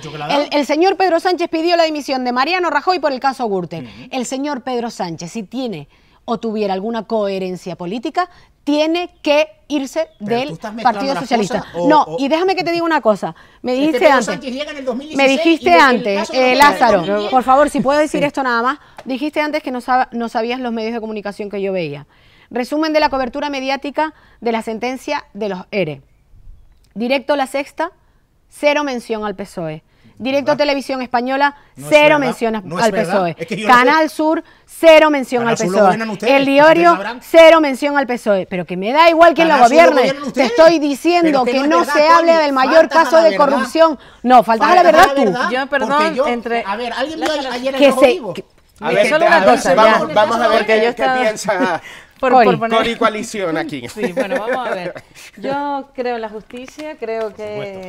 El, señor Pedro Sánchez pidió la dimisión de Mariano Rajoy por el caso Gürtel. El señor Pedro Sánchez, si tiene o tuviera alguna coherencia política, tiene que irse del Partido Socialista. no, y déjame que te diga una cosa. Me este dijiste antes. me dijiste antes, eh, Lázaro, por favor, si puedo decir esto nada más. Dijiste antes que no, no sabías los medios de comunicación que yo veía. Resumen de la cobertura mediática de la sentencia de los ERE. E. Directo La Sexta, cero mención al PSOE. Directo Televisión Española, cero mención al PSOE. Canal Sur, cero mención al PSOE. el diario, cero mención al PSOE. Pero que me da igual quién lo gobierne. Te estoy diciendo que, no, se hable del mayor caso de corrupción. No, faltas la verdad tú. Yo, perdón, entre... A ver, alguien vio ayer el que A ver, a ver, vamos, a ver qué, piensa por, por Cori coalición aquí. Sí, bueno, vamos a ver. Yo creo en la justicia, creo que...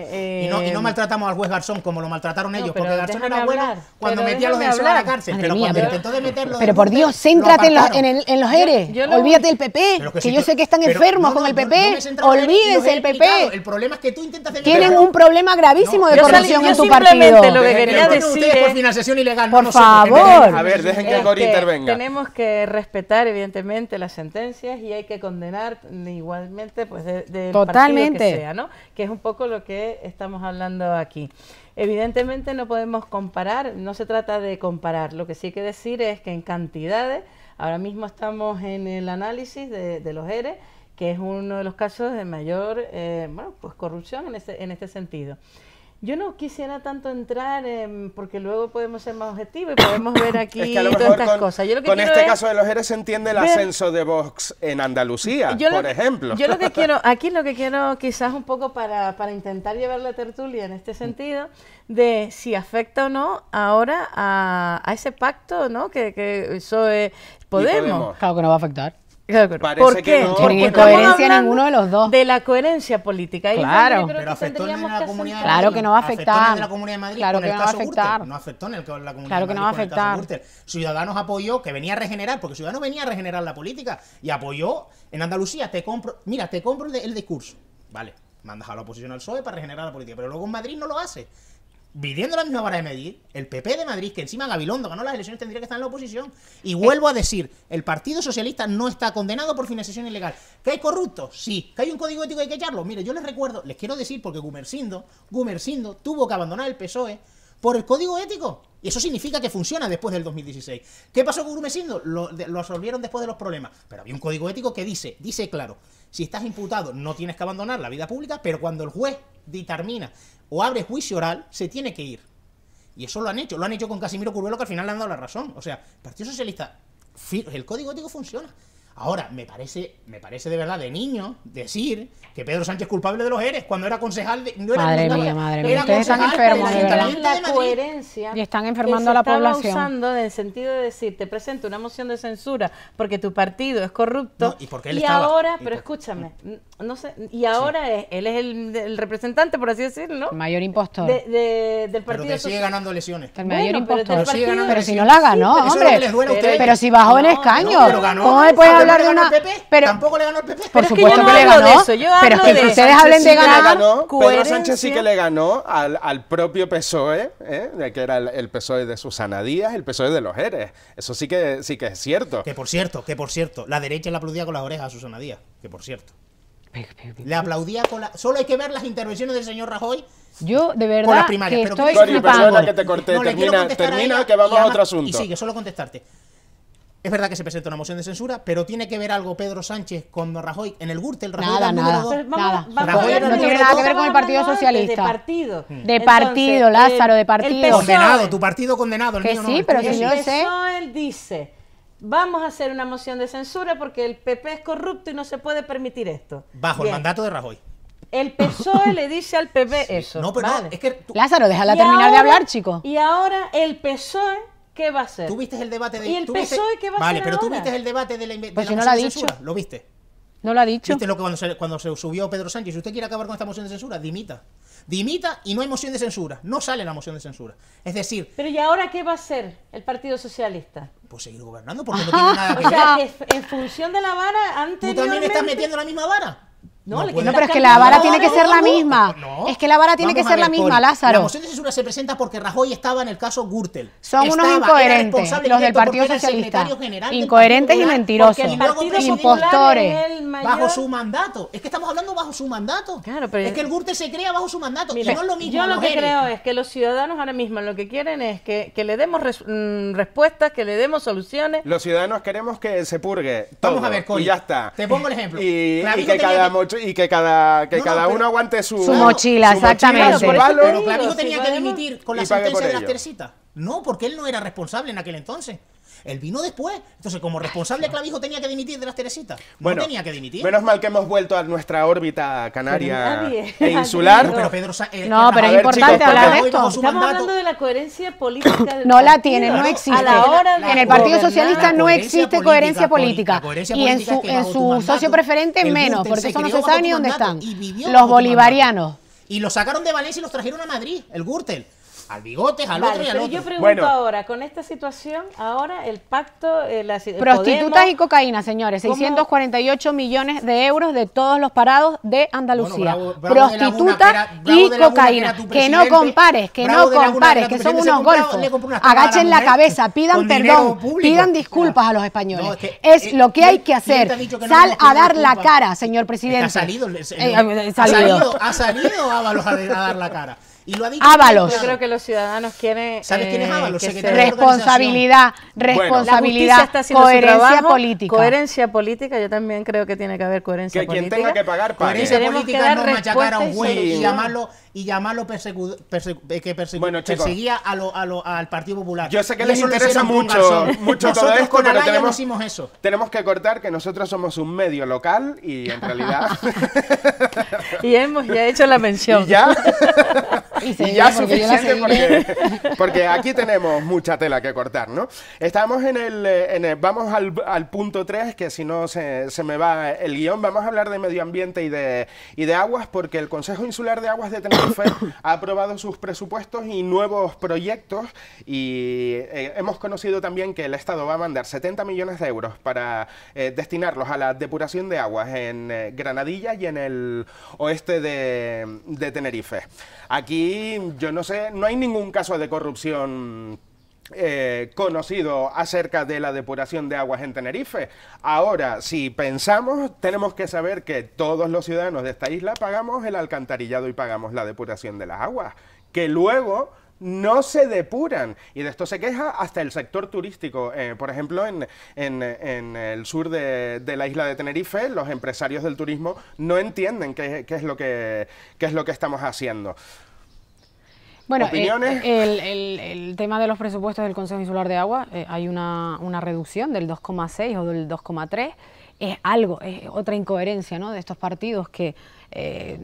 Eh, y, no, y, no, maltratamos al juez Garzón como lo maltrataron ellos, porque Garzón era bueno cuando metía a los de a la cárcel, pero cuando intentó de meterlos... Pero por Dios, céntrate en, el, en, los ERE, olvídate del PP, que, si yo sé que están enfermos con el PP, olvídese olvídense el PP. El problema es que tú intentas... Tienen un problema gravísimo de corrupción en su partido. lo que quería decir por financiación ilegal. Por favor. A ver, dejen que Cori intervenga. Tenemos que respetar, evidentemente, las sentencias y hay que condenar igualmente pues de, que sea, ¿no? Que es un poco lo que estamos hablando aquí. Evidentemente no podemos comparar, no se trata de comparar, lo que sí hay que decir es que en cantidades, ahora mismo estamos en el análisis de, los ERE, que es uno de los casos de mayor eh, bueno, pues corrupción en ese en este sentido yo no quisiera tanto entrar en, porque luego podemos ser más objetivos y podemos ver aquí todas estas cosas. con este caso de los Jerez se entiende el ascenso de Vox en Andalucía, por ejemplo. Yo lo que quiero, aquí lo que quiero quizás un poco para, para intentar llevar la tertulia en este sentido, de si afecta o no ahora a, a ese pacto ¿no? que, que eso es Podemos. Podemos. Claro que no va a afectar. ¿Por qué? porque coherencia ninguno de los dos. De la coherencia política. claro. Pero afectó en la comunidad. que no va a afectar. la de Madrid claro que no va a afectar. No afectó en la que no va a afectar. Ciudadanos apoyó que venía a regenerar, porque Ciudadanos venía a regenerar la política y apoyó en Andalucía. Te compro, mira, te compro el, el discurso. Vale, mandas a la oposición al PSOE para regenerar la política, pero luego en Madrid no lo hace. Viviendo la misma vara de medir, el PP de Madrid, que encima Gabilondo ganó las elecciones, tendría que estar en la oposición. Y eh. vuelvo a decir, el Partido Socialista no está condenado por financiación ilegal. ¿Que hay corruptos? Sí. ¿Que hay un código ético y hay que echarlo? Mire, yo les recuerdo, les quiero decir, porque Gumersindo, Gumersindo tuvo que abandonar el PSOE por el código ético. Y eso significa que funciona después del 2016. ¿Qué pasó con Gumersindo? Lo, lo absolvieron después de los problemas. Pero había un código ético que dice, dice claro, si estás imputado no tienes que abandonar la vida pública, pero cuando el juez determina o abre juicio oral, se tiene que ir. Y eso lo han hecho, lo han hecho con Casimiro Curvelo, que al final le han dado la razón. O sea, Partido Socialista, el código ético funciona. Ahora, me parece, me parece de verdad de niño decir que Pedro Sánchez es culpable de los eres cuando era concejal de. madre mía, madre mía. Ustedes están enfermos, de La coherencia y están enfermando a la población. usando en el sentido de decir, te presento una moción de censura porque tu partido es corrupto. y ahora, pero escúchame, mm. no sé, y ahora él es el, representante, por así decirlo, mayor impostor. del partido. Pero sigue ganando lesiones. El mayor impostor. Pero, si no la ganó, hombre. Pero, si bajó en escaño, ¿cómo me PP? Pero, ¿Tampoco le ganó el PP? Por supuesto que, le ganó. Eso, yo pero es que ustedes hablen de ganar. Pedro Sánchez sí que le ganó al, al propio PSOE, ¿eh? que era el, PSOE de Susana Díaz, el PSOE de los Eres. Eso sí que, sí que es cierto. Que por cierto, que por cierto, la derecha le aplaudía con las orejas a Susana Díaz. Que por cierto. Le aplaudía con la. Solo hay que ver las intervenciones del señor Rajoy. Yo, de verdad, con las primarias, que estoy que te corté, termina, termina que vamos a otro asunto. Y sigue, solo contestarte. Es verdad que se presentó una moción de censura, pero tiene que ver algo Pedro Sánchez con Rajoy en el Gürtel. Rajoy nada, nada, no, tiene nada que ver con el Partido Socialista. De partido. De partido, Lázaro, de partido. Condenado, tu partido condenado. El que sí, pero que yo sé. él dice, vamos a hacer una moción de censura porque el PP es corrupto y no se puede permitir esto. Bajo el mandato de Rajoy. El PSOE le dice al PP eso. No, pero es que Lázaro, déjala terminar de hablar, chico. Y ahora el PSOE ¿Qué va a ser? ¿Tuviste el debate de ¿Y el PSOE e, qué va a vale, Vale, pero tú viste el debate de la, de pues la Censura? ¿Lo viste? No lo ha dicho. ¿Viste lo que cuando se, subió Pedro Sánchez? Si usted quiere acabar con esta moción de censura, dimita. Dimita y no hay moción de censura. No sale la moción de censura. Es decir. Pero ¿y ahora qué va a hacer el Partido Socialista? Pues seguir gobernando porque no tiene nada que ver. O sea, en función de la vara de. ¿Tú también estás metiendo la misma vara? No, pero es que la vara tiene que ser la misma. es que la vara tiene que ser la misma, Lázaro. La moción de censura se presenta porque Rajoy estaba en el caso Gürtel. Son unos incoherentes, los del Partido Socialista. Incoherentes y mentirosos. Impostores. Bajo su mandato. Es que estamos hablando bajo su mandato. Es que el Gürtel se crea bajo su mandato. lo Yo lo que creo es que los ciudadanos ahora mismo lo que quieren es que, le demos mm, respuestas, que le demos soluciones. Los ciudadanos queremos que se purgue. Vamos a ver, Y ya está. Te pongo el ejemplo. Y, que cada y que cada, que cada uno aguante su, mochila, su exactamente. Mochila, su palo, pero tenía que dimitir con la sentencia de las tercitas. No, porque él no era responsable en aquel entonces. Él vino después. Entonces, como responsable Clavijo tenía que dimitir de las Teresitas. No bueno, tenía que dimitir. Menos mal que hemos vuelto a nuestra órbita canaria e insular. No, pero eh, es importante hablar de esto. Estamos hablando de la coherencia política. no la tiene, no existe. en el Partido Socialista no existe coherencia política. y en su, en su socio preferente menos, porque eso no se sabe ni dónde están. Los bolivarianos. Y los sacaron de Valencia y los trajeron a Madrid, el Gürtel al bigotes, al otro y al Yo pregunto ahora, con esta situación, ahora el pacto, eh, Prostitutas y cocaína, señores, 648 millones de euros de todos los parados de Andalucía. Prostitutas y cocaína. Que no compares, que no compares, que son unos golpes, Agachen la, cabeza, pidan perdón, pidan disculpas a los españoles. es, eh, lo que hay que hacer. Sal a dar la cara, señor presidente. Ha salido, Ha salido a dar la cara. Y lo ha dicho Ábalos. Yo creo que los ciudadanos quieren. ¿Sabes quién es eh, responsabilidad, responsabilidad, coherencia política. Coherencia política, yo también creo que tiene que haber coherencia política. Que quien tenga que pagar, para Coherencia política no machacar a un juez y, llamarlo, y llamarlo eh, que perseguía al Partido Popular. Yo sé que les interesa mucho, mucho todo esto, pero tenemos, eso. tenemos que cortar que nosotros somos un medio local y en realidad... y hemos ya hecho la mención. ¿Y ya? y, ya porque suficiente porque, aquí tenemos mucha tela que cortar, ¿no? Estamos en el, eh, vamos al, punto 3, que si no se, se, me va el guión, vamos a hablar de medio ambiente y de, y de aguas, porque el Consejo Insular de Aguas de Tenerife ha aprobado sus presupuestos y nuevos proyectos, y eh, hemos conocido también que el Estado va a mandar 70 millones de euros para eh, destinarlos a la depuración de aguas en Granadilla y en el oeste de, de Tenerife. Aquí yo no sé, no hay ningún caso de corrupción eh, conocido acerca de la depuración de aguas en Tenerife. Ahora, si pensamos, tenemos que saber que todos los ciudadanos de esta isla pagamos el alcantarillado y pagamos la depuración de las aguas, que luego no se depuran. Y de esto se queja hasta el sector turístico. Eh, por ejemplo, en, el sur de, la isla de Tenerife, los empresarios del turismo no entienden qué, es, lo que, qué es lo que estamos haciendo. Bueno, eh, el, tema de los presupuestos del Consejo Insular de Agua, eh, hay una, reducción del 2,6 o del 2,3 es algo, es otra incoherencia de estos partidos que eh,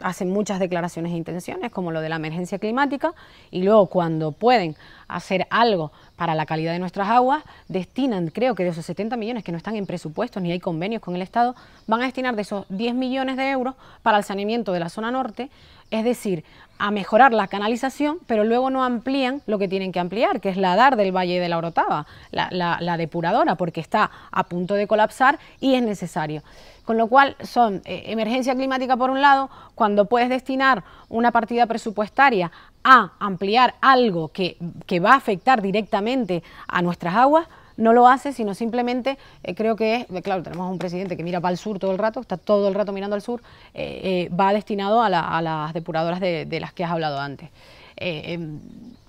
hacen muchas declaraciones e intenciones, como lo de la emergencia climática, y luego cuando pueden hacer algo para la calidad de nuestras aguas, destinan, creo que de esos 70 millones que no están en presupuestos ni hay convenios con el Estado, van a destinar de esos 10 millones de euros para el saneamiento de la zona norte, es decir, a mejorar la canalización, pero luego no amplían lo que tienen que ampliar, que es la DAR del Valle de la Orotava, la, depuradora, porque está a punto de colapsar y es necesario. Con lo cual son eh, emergencia climática por un lado, cuando puedes destinar una partida presupuestaria a ampliar algo que, va a afectar directamente a nuestras aguas, no lo hace, sino simplemente eh, creo que es, eh, claro, tenemos un presidente que mira para el sur todo el rato, está todo el rato mirando al sur, eh, va destinado a, las depuradoras de, las que has hablado antes. Em,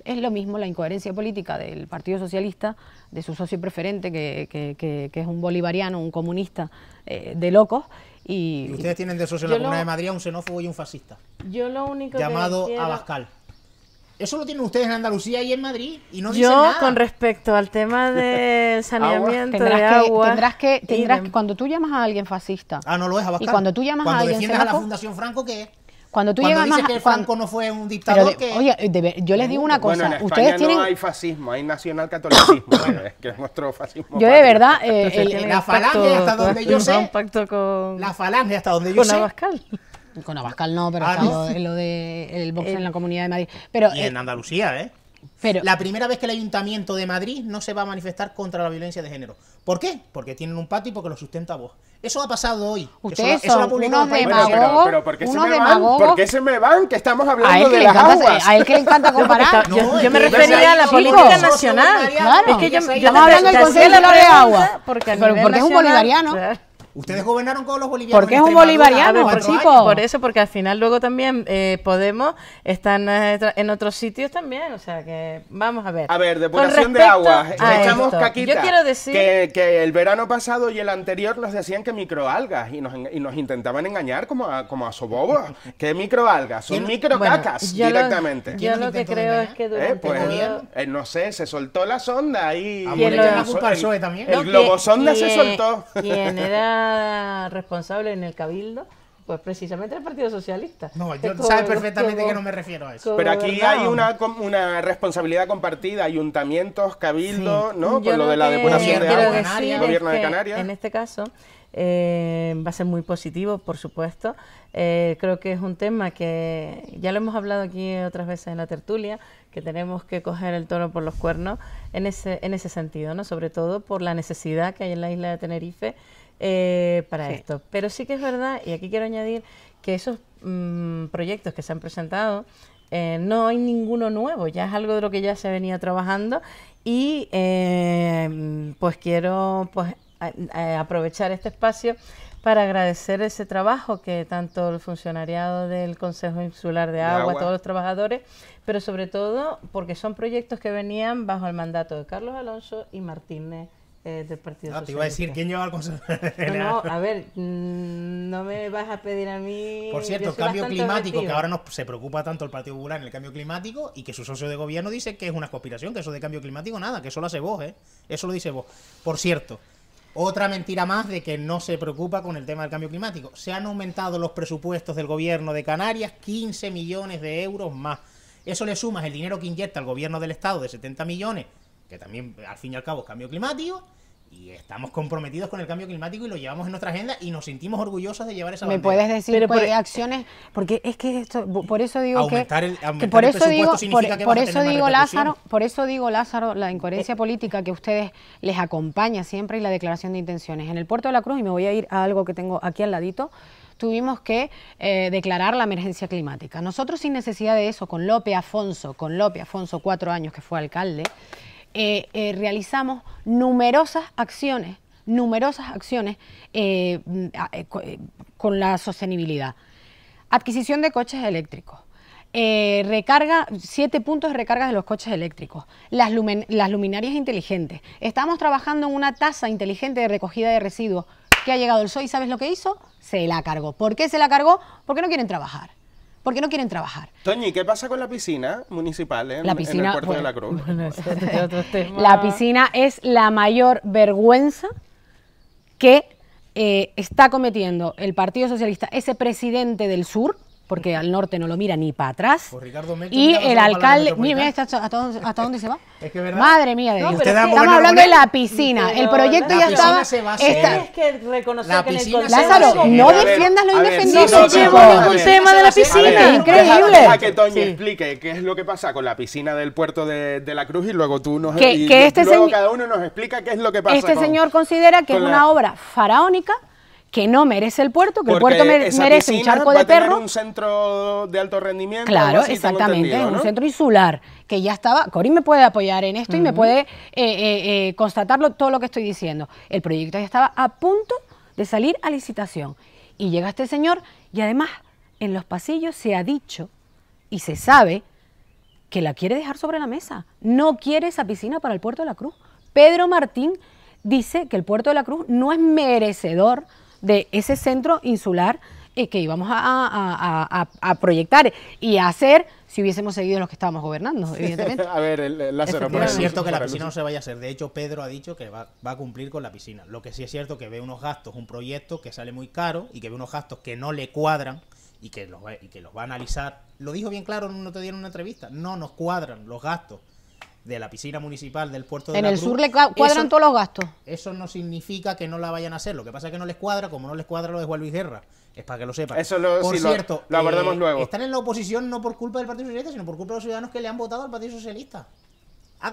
es lo mismo la incoherencia política del Partido Socialista, de su socio preferente, que, es un bolivariano, un comunista de locos. Y, ustedes tienen de socio en la Comuna de Madrid a un xenófobo y un fascista. Yo lo único llamado que Llamado Abascal. Eso lo tienen ustedes en Andalucía y en Madrid y no dicen Yo, con respecto al tema de saneamiento tendrás de agua... Que, tendrás que, tendrás que, cuando tú llamas a alguien fascista... Ah, no lo es, Abascal. Y cuando tú llamas a alguien... Cuando a la Fundación Franco, ¿qué es? Cuando tú cuando dices que Franco no fue un dictador, de, Oye, eh, yo les digo una cosa. Bueno, en ustedes no hay fascismo, hay nacionalcatolicismo. bueno, es que es nuestro fascismo. Yo de verdad... Eh, la, falange hasta donde yo sé... La falange hasta donde yo sé... Con Abascal. Con Abascal no, pero ah, Lo, de el boxeo en la Comunidad de Madrid. y eh, en Andalucía, ¿eh? Pero, la primera vez que el Ayuntamiento de Madrid no se va a manifestar contra la violencia de género. ¿Por qué? Porque tienen un patio y porque lo sustenta vos. Eso ha pasado hoy. Ustedes eso, son eso unos demagogos. pero, ¿por, qué se me van? ¿por qué se me van? Que estamos hablando de las aguas. A él que le encanta comparar. yo, me refería a la política nacional. Claro. Es que yo, yo estamos hablando del Consejo de la de Agua. Porque, es un bolivariano. Ustedes gobernaron con los bolivianos. Porque es un bolivariano, por, eso, porque al final luego también eh, Podemos estar eh, en otros sitios también. O sea que vamos a ver. A ver, depuración de agua. Echamos caquita. Yo quiero decir. Que, el verano pasado y el anterior nos decían que microalgas y nos, intentaban engañar como a, como a sobobos. que microalgas? Son microcacas directamente. yo lo que creo es que eh, durante. el pues, no sé, se soltó la sonda Y, ah, y el, el globo sonda se soltó responsable en el Cabildo pues precisamente el Partido Socialista. No, yo sabes perfectamente que no me refiero a eso. Pero aquí hay una, una responsabilidad compartida, ayuntamientos, cabildo, ¿no? Por lo, de la depuración de agua, gobierno de Canarias. En este caso eh, va a ser muy positivo, por supuesto. Eh, creo que es un tema que ya lo hemos hablado aquí otras veces en la tertulia, que tenemos que coger el toro por los cuernos en ese, en ese sentido, ¿no? Sobre todo por la necesidad que hay en la isla de Tenerife eh, para esto. Pero sí que es verdad, y aquí quiero añadir, que esos mm, proyectos que se han presentado, eh, no hay ninguno nuevo, ya es algo de lo que ya se venía trabajando y eh, pues quiero pues, aprovechar este espacio para agradecer ese trabajo que tanto el funcionariado del Consejo Insular de agua. todos los trabajadores, pero sobre todo porque son proyectos que venían bajo el mandato de Carlos Alonso y Martínez eh, Partido ah, te iba a decir, ¿quién lleva al Consejo No, a ver, mm, no me vas a pedir a mí... Por cierto, el cambio climático, que ahora no se preocupa tanto el Partido Popular en el cambio climático y que su socio de gobierno dice que es una conspiración, que eso de cambio climático nada, que eso lo hace vos, ¿eh? Eso lo dice vos. Por cierto, otra mentira más de que no se preocupa con el tema del cambio climático. Se han aumentado los presupuestos del gobierno de Canarias 15 millones de euros más. Eso le sumas el dinero que inyecta el gobierno del Estado de 70 millones que también al fin y al cabo es cambio climático, y estamos comprometidos con el cambio climático y lo llevamos en nuestra agenda y nos sentimos orgullosos de llevar esa bandera. ¿Me puedes decir Pero pues, e- acciones? Porque es que esto, por eso digo aumentar el, que, por eso digo, por, por eso digo Lázaro, por eso digo Lázaro, la incoherencia política que ustedes les acompaña siempre y la declaración de intenciones en el Puerto de la Cruz y me voy a ir a algo que tengo aquí al ladito tuvimos que eh, declarar la emergencia climática. Nosotros sin necesidad de eso, con López Afonso, con López Afonso, cuatro años que fue alcalde, eh, eh, realizamos numerosas acciones, numerosas acciones eh, mm, con la sostenibilidad. Adquisición de coches eléctricos. recarga, siete puntos de recarga de los coches eléctricos, las, luminarias inteligentes. Estamos trabajando en una tasa inteligente de recogida de residuos que ha llegado el SOI, ¿sabes lo que hizo? Se la cargó. ¿Por qué se la cargó? Porque no quieren trabajar porque no quieren trabajar. Toñi, ¿qué pasa con la piscina municipal en, la el puerto de la Cruz? La piscina es la mayor vergüenza que eh, está cometiendo el Partido Socialista, ese presidente del sur, porque al norte no lo mira ni para atrás. y el alcalde, mire, mira hasta, dónde, se va. Es que verdad. Madre mía No, Estamos hablando de la piscina. el proyecto ya estaba. Se va a esta... que reconocer la piscina Lázaro, no defiendas lo indefendible. No se llevó ningún tema de la piscina. es Increíble. Deja que Toño explique qué es lo que pasa con la piscina del puerto de, la Cruz y luego tú nos. Que, este luego cada uno nos explica qué es lo que pasa. Este señor considera que es una obra faraónica que no merece el puerto, que el puerto merece un charco de perro. un centro de alto rendimiento. Claro, exactamente, es un centro insular, que ya estaba. Corín me puede apoyar en esto y me puede eh, eh, eh, constatar todo lo que estoy diciendo. El proyecto ya estaba a punto de salir a licitación. Y llega este señor, y además en los pasillos se ha dicho y se sabe que la quiere dejar sobre la mesa. No quiere esa piscina para el puerto de la Cruz. Pedro Martín dice que el puerto de la Cruz no es merecedor de ese centro insular eh, que íbamos a, proyectar y a hacer si hubiésemos seguido los que estábamos gobernando, evidentemente. a ver, el, es cierto que la piscina no se vaya a hacer. De hecho, Pedro ha dicho que va, va a cumplir con la piscina. Lo que sí es cierto que ve unos gastos, un proyecto que sale muy caro y que ve unos gastos que no le cuadran y que los va, y que los va a analizar. Lo dijo bien claro no te dieron una entrevista. No nos cuadran los gastos de la piscina municipal del puerto de En el sur le cuadran todos los gastos. Eso no significa que no la vayan a hacer. Lo que pasa es que no les cuadra, como no les cuadra lo de Juan Luis Guerra. Es para que lo sepan. Eso lo, por cierto, lo, abordamos eh, luego. Están en la oposición no por culpa del Partido Socialista, sino por culpa de los ciudadanos que le han votado al Partido Socialista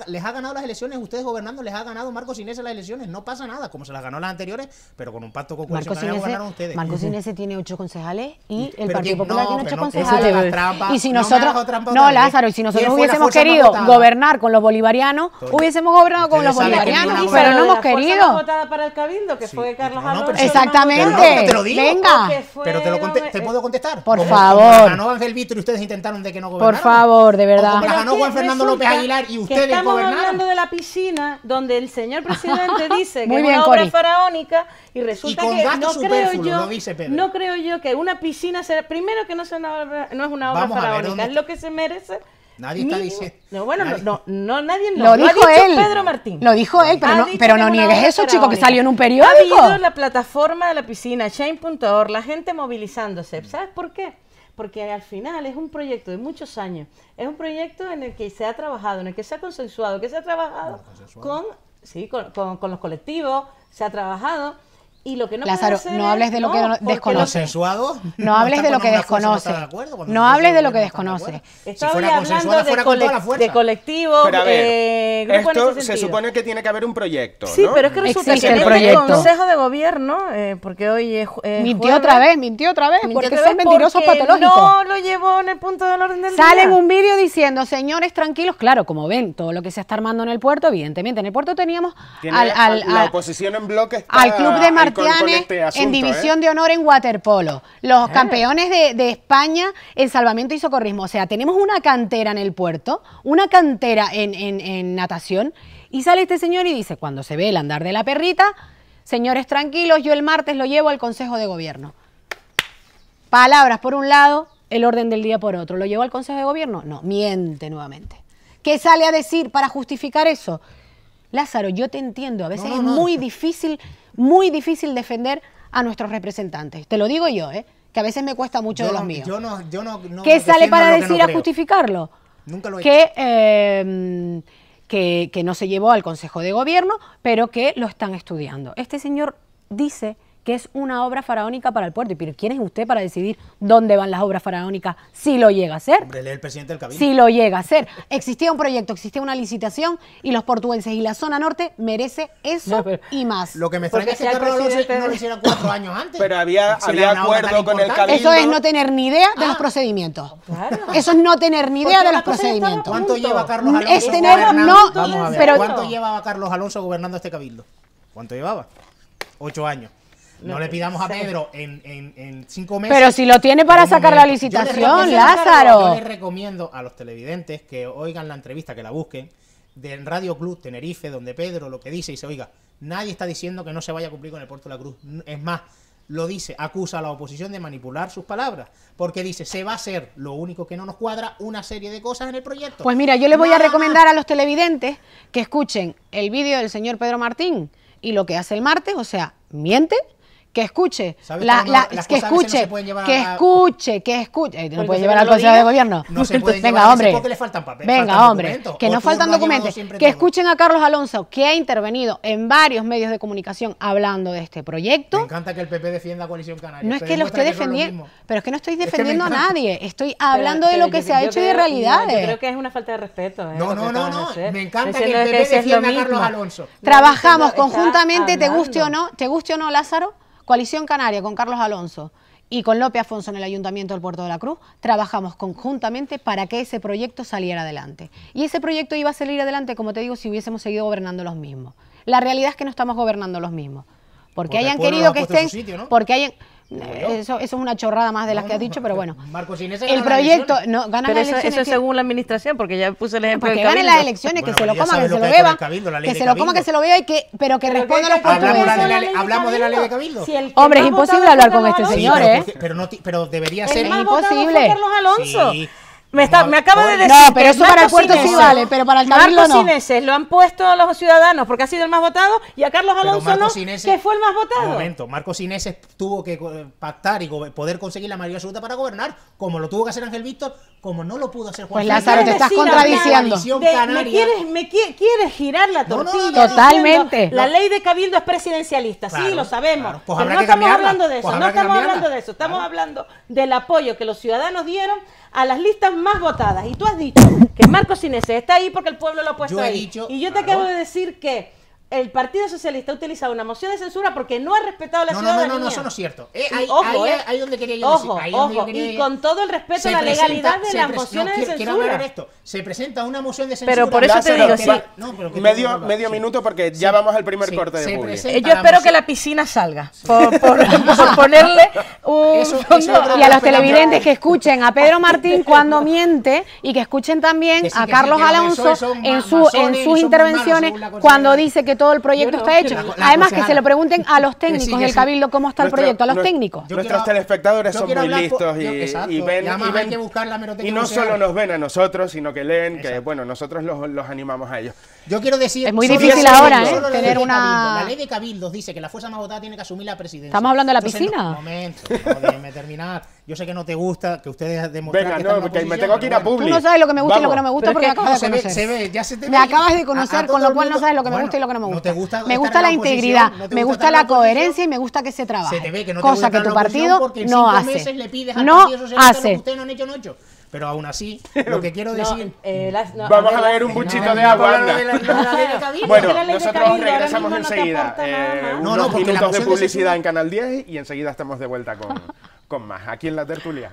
les ha ganado las elecciones, ustedes gobernando, les ha ganado Marcos Inés las elecciones, no pasa nada, como se las ganó las anteriores, pero con un pacto con ustedes. Marcos Inés tiene ocho concejales y el Partido Popular tiene ocho concejales. y si nosotros, no, Lázaro, y si nosotros hubiésemos querido gobernar con los bolivarianos, hubiésemos gobernado con los bolivarianos, pero, no hemos querido. votada para el cabildo, que fue Carlos Exactamente. Venga. Pero te, lo te eh, puedo contestar. Por favor. Ganó y ustedes intentaron de que no Por favor, de verdad. ganó Juan Fernando López Aguilar y ustedes estamos hablando de la piscina donde el señor presidente dice que es una obra faraónica y resulta que no creo, yo, que una piscina sea... primero que no, sea es una obra faraónica, es lo que se merece. Nadie está diciendo. No, bueno, No, nadie lo, dijo Pedro Martín. Lo dijo él, pero no, pero no niegues eso, chico, que salió en un periódico. la plataforma de la piscina, Shane.org, la gente movilizándose. ¿Sabes por qué? porque al final es un proyecto de muchos años, es un proyecto en el que se ha trabajado, en el que se ha consensuado, que se ha trabajado con, sí, con, con, los colectivos, se ha trabajado y lo que no Lázaro, puede no hables de lo que desconoces. no hables de lo que desconoce. No hables de lo eh, que desconoces. Si hablando de, cole de colectivo, eh, grupo esto se supone que tiene que haber un proyecto, Sí, pero es que resulta Existe que el este proyecto. Consejo de Gobierno, eh, porque hoy es eh, Mintió otra vez, mintió otra vez, porque son mentirosos patológicos. No lo llevó en el punto del orden del día. Salen un vídeo diciendo, señores, tranquilos, claro, como ven, todo lo que se está armando en el puerto, evidentemente, en el puerto teníamos al, la oposición en bloque al club de Martín este en ¿eh? división de honor en waterpolo, los eh. campeones de, España en salvamento y socorrismo. O sea, tenemos una cantera en el puerto, una cantera en, natación, y sale este señor y dice, cuando se ve el andar de la perrita, señores tranquilos, yo el martes lo llevo al Consejo de Gobierno. Palabras por un lado, el orden del día por otro. ¿Lo llevo al Consejo de Gobierno? No, miente nuevamente. ¿Qué sale a decir para justificar eso? Lázaro, yo te entiendo, a veces es muy difícil muy difícil defender a nuestros representantes. Te lo digo yo, ¿eh? que a veces me cuesta mucho de los míos. ¿Qué sale para decir a justificarlo? Nunca lo em, que, que no se llevó al Consejo de Gobierno, pero que lo están estudiando. Este señor dice que es una obra faraónica para el puerto. ¿Y pero quién es usted para decidir dónde van las obras faraónicas si lo llega a ser? Hombre, el presidente del cabildo. Si lo llega a ser. Existía un proyecto, existía una licitación y los portugueses y la zona norte merece eso y más. Lo que me extraña es que este no, lo, no lo hicieron cuatro años antes. Pero había, acuerdo con el cabildo. Eso es no tener ni idea de los ah. procedimientos. Oh, eso es no tener ni idea de los procedimientos. ¿Cuánto lleva ¿Cuánto llevaba Carlos Alonso gobernando este cabildo? ¿Cuánto llevaba? Ocho años. No, le pidamos a Pedro en, en, cinco meses. Pero si lo tiene para sacar la licitación, Lázaro. Yo les recomiendo a los televidentes que oigan la entrevista, que la busquen, de Radio Club Tenerife, donde Pedro lo que dice y se oiga, nadie está diciendo que no se vaya a cumplir con el puerto de la cruz. Es más, lo dice, acusa a la oposición de manipular sus palabras, porque dice, se va a hacer lo único que no nos cuadra, una serie de cosas en el proyecto. Pues mira, yo le voy a recomendar a los televidentes que escuchen el vídeo del señor Pedro Martín y lo que hace el martes, o sea, miente, que escuche. que, escuche que, escuche que escuche, no puede llevar al Consejo de Gobierno. No se Venga, hombre. Venga, hombre. Que no faltan documentos. Que escuchen a Carlos Alonso, que ha intervenido en varios medios de comunicación hablando de este proyecto. Me encanta que el PP defienda a Coalición Canaria. No es que lo esté defendiendo, pero es que no estoy defendiendo a nadie. Estoy hablando de lo que se ha hecho y de realidades. creo que es una falta de respeto. ¿eh? no, no, no, no. Me encanta que el PP defienda a Carlos Alonso. Trabajamos conjuntamente, te guste o no, te guste o no, Lázaro Coalición Canaria con Carlos Alonso y con López Afonso en el Ayuntamiento del Puerto de la Cruz, trabajamos conjuntamente para que ese proyecto saliera adelante. Y ese proyecto iba a salir adelante, como te digo, si hubiésemos seguido gobernando los mismos. La realidad es que no estamos gobernando los mismos. Porque, pues hayan querido que pues, estén... Porque hayan... Eh, eso, eso, es una chorrada más de las que has dicho, pero bueno. Marcos Inés el proyecto no gana las eso, elecciones. Eso es según la administración, porque ya puse el ejemplo. Porque que las elecciones, que se lo coma, que, se lo vea. que se lo coma, que se lo y que, pero que a los portugueses. Hablamos de la ley de cabildo. Hombre, es imposible hablar con este señor, ¿eh? Pero debería ser. Es imposible. Carlos Alonso. Me, está, me acaba de decir. No, pero eso para Puerto sí pero para el Marcos no. Cineses lo han puesto a los ciudadanos porque ha sido el más votado y a Carlos Alonso que fue el más votado. Un momento, Marcos Cineses tuvo que pactar y poder conseguir la mayoría absoluta para gobernar, como lo tuvo que hacer Ángel Víctor, como no lo pudo hacer Juan Pues Lázaro, te estás contradiciendo. me, quieres, girar la tortilla. totalmente. la ley de cabildo es presidencialista, sí, lo sabemos. Pues pero no estamos hablando de pues eso, no estamos hablando de eso, estamos hablando del apoyo que los ciudadanos dieron a las listas más votadas. Y tú has dicho que Marcos Inés está ahí porque el pueblo lo ha puesto ahí. y yo te acabo de decir que el Partido Socialista ha utilizado una moción de censura porque no ha respetado la no, ciudadanía. No, no, no, eso no es cierto. Eh, ahí, ojo, eh. donde quería yo ojo, ojo, y con todo el respeto a la legalidad de las mociones de censura. Quiero esto. Se presenta una moción de censura. Pero por eso te digo, sí. medio medio minuto porque ya vamos al primer corte de eh, Yo espero que la piscina salga. Por, ponerle un Y a los televidentes que escuchen a Pedro Martín cuando miente y que escuchen también a Carlos Alonso en sus intervenciones cuando dice que todo el proyecto está hecho. Además, que se lo pregunten a los técnicos del Cabildo cómo está el proyecto, a los técnicos. Nuestros telespectadores son muy listos y, ven. Y, ven, buscar la y no solo nos ven a nosotros, sino que leen, que bueno, nosotros los, animamos a ellos. Yo quiero decir. Es muy difícil ahora, ¿eh? Tener una. La ley de Cabildos dice que la fuerza más votada tiene que asumir la presidencia. Estamos hablando de la piscina. Un momento, terminar. Yo sé que no te gusta, que ustedes demuestren que no, porque me tengo que ir a Tú no sabes lo que me gusta y lo que no me gusta porque acabas de conocer. Se ve, ya se te me acabas de conocer, con lo cual no sabes lo que me gusta y lo que no me gusta. me gusta la integridad, me gusta la coherencia y me gusta que se trabaje. Se te ve que no te gusta cosa que tu partido no hace. no hace. no pero aún así, lo que quiero decir. Eh, Vamos a beber un buchito de agua. Bueno, nosotros regresamos enseguida. Eh, unos minutos de publicidad en Canal 10 y enseguida estamos de vuelta con, con más. Aquí en la tertulia.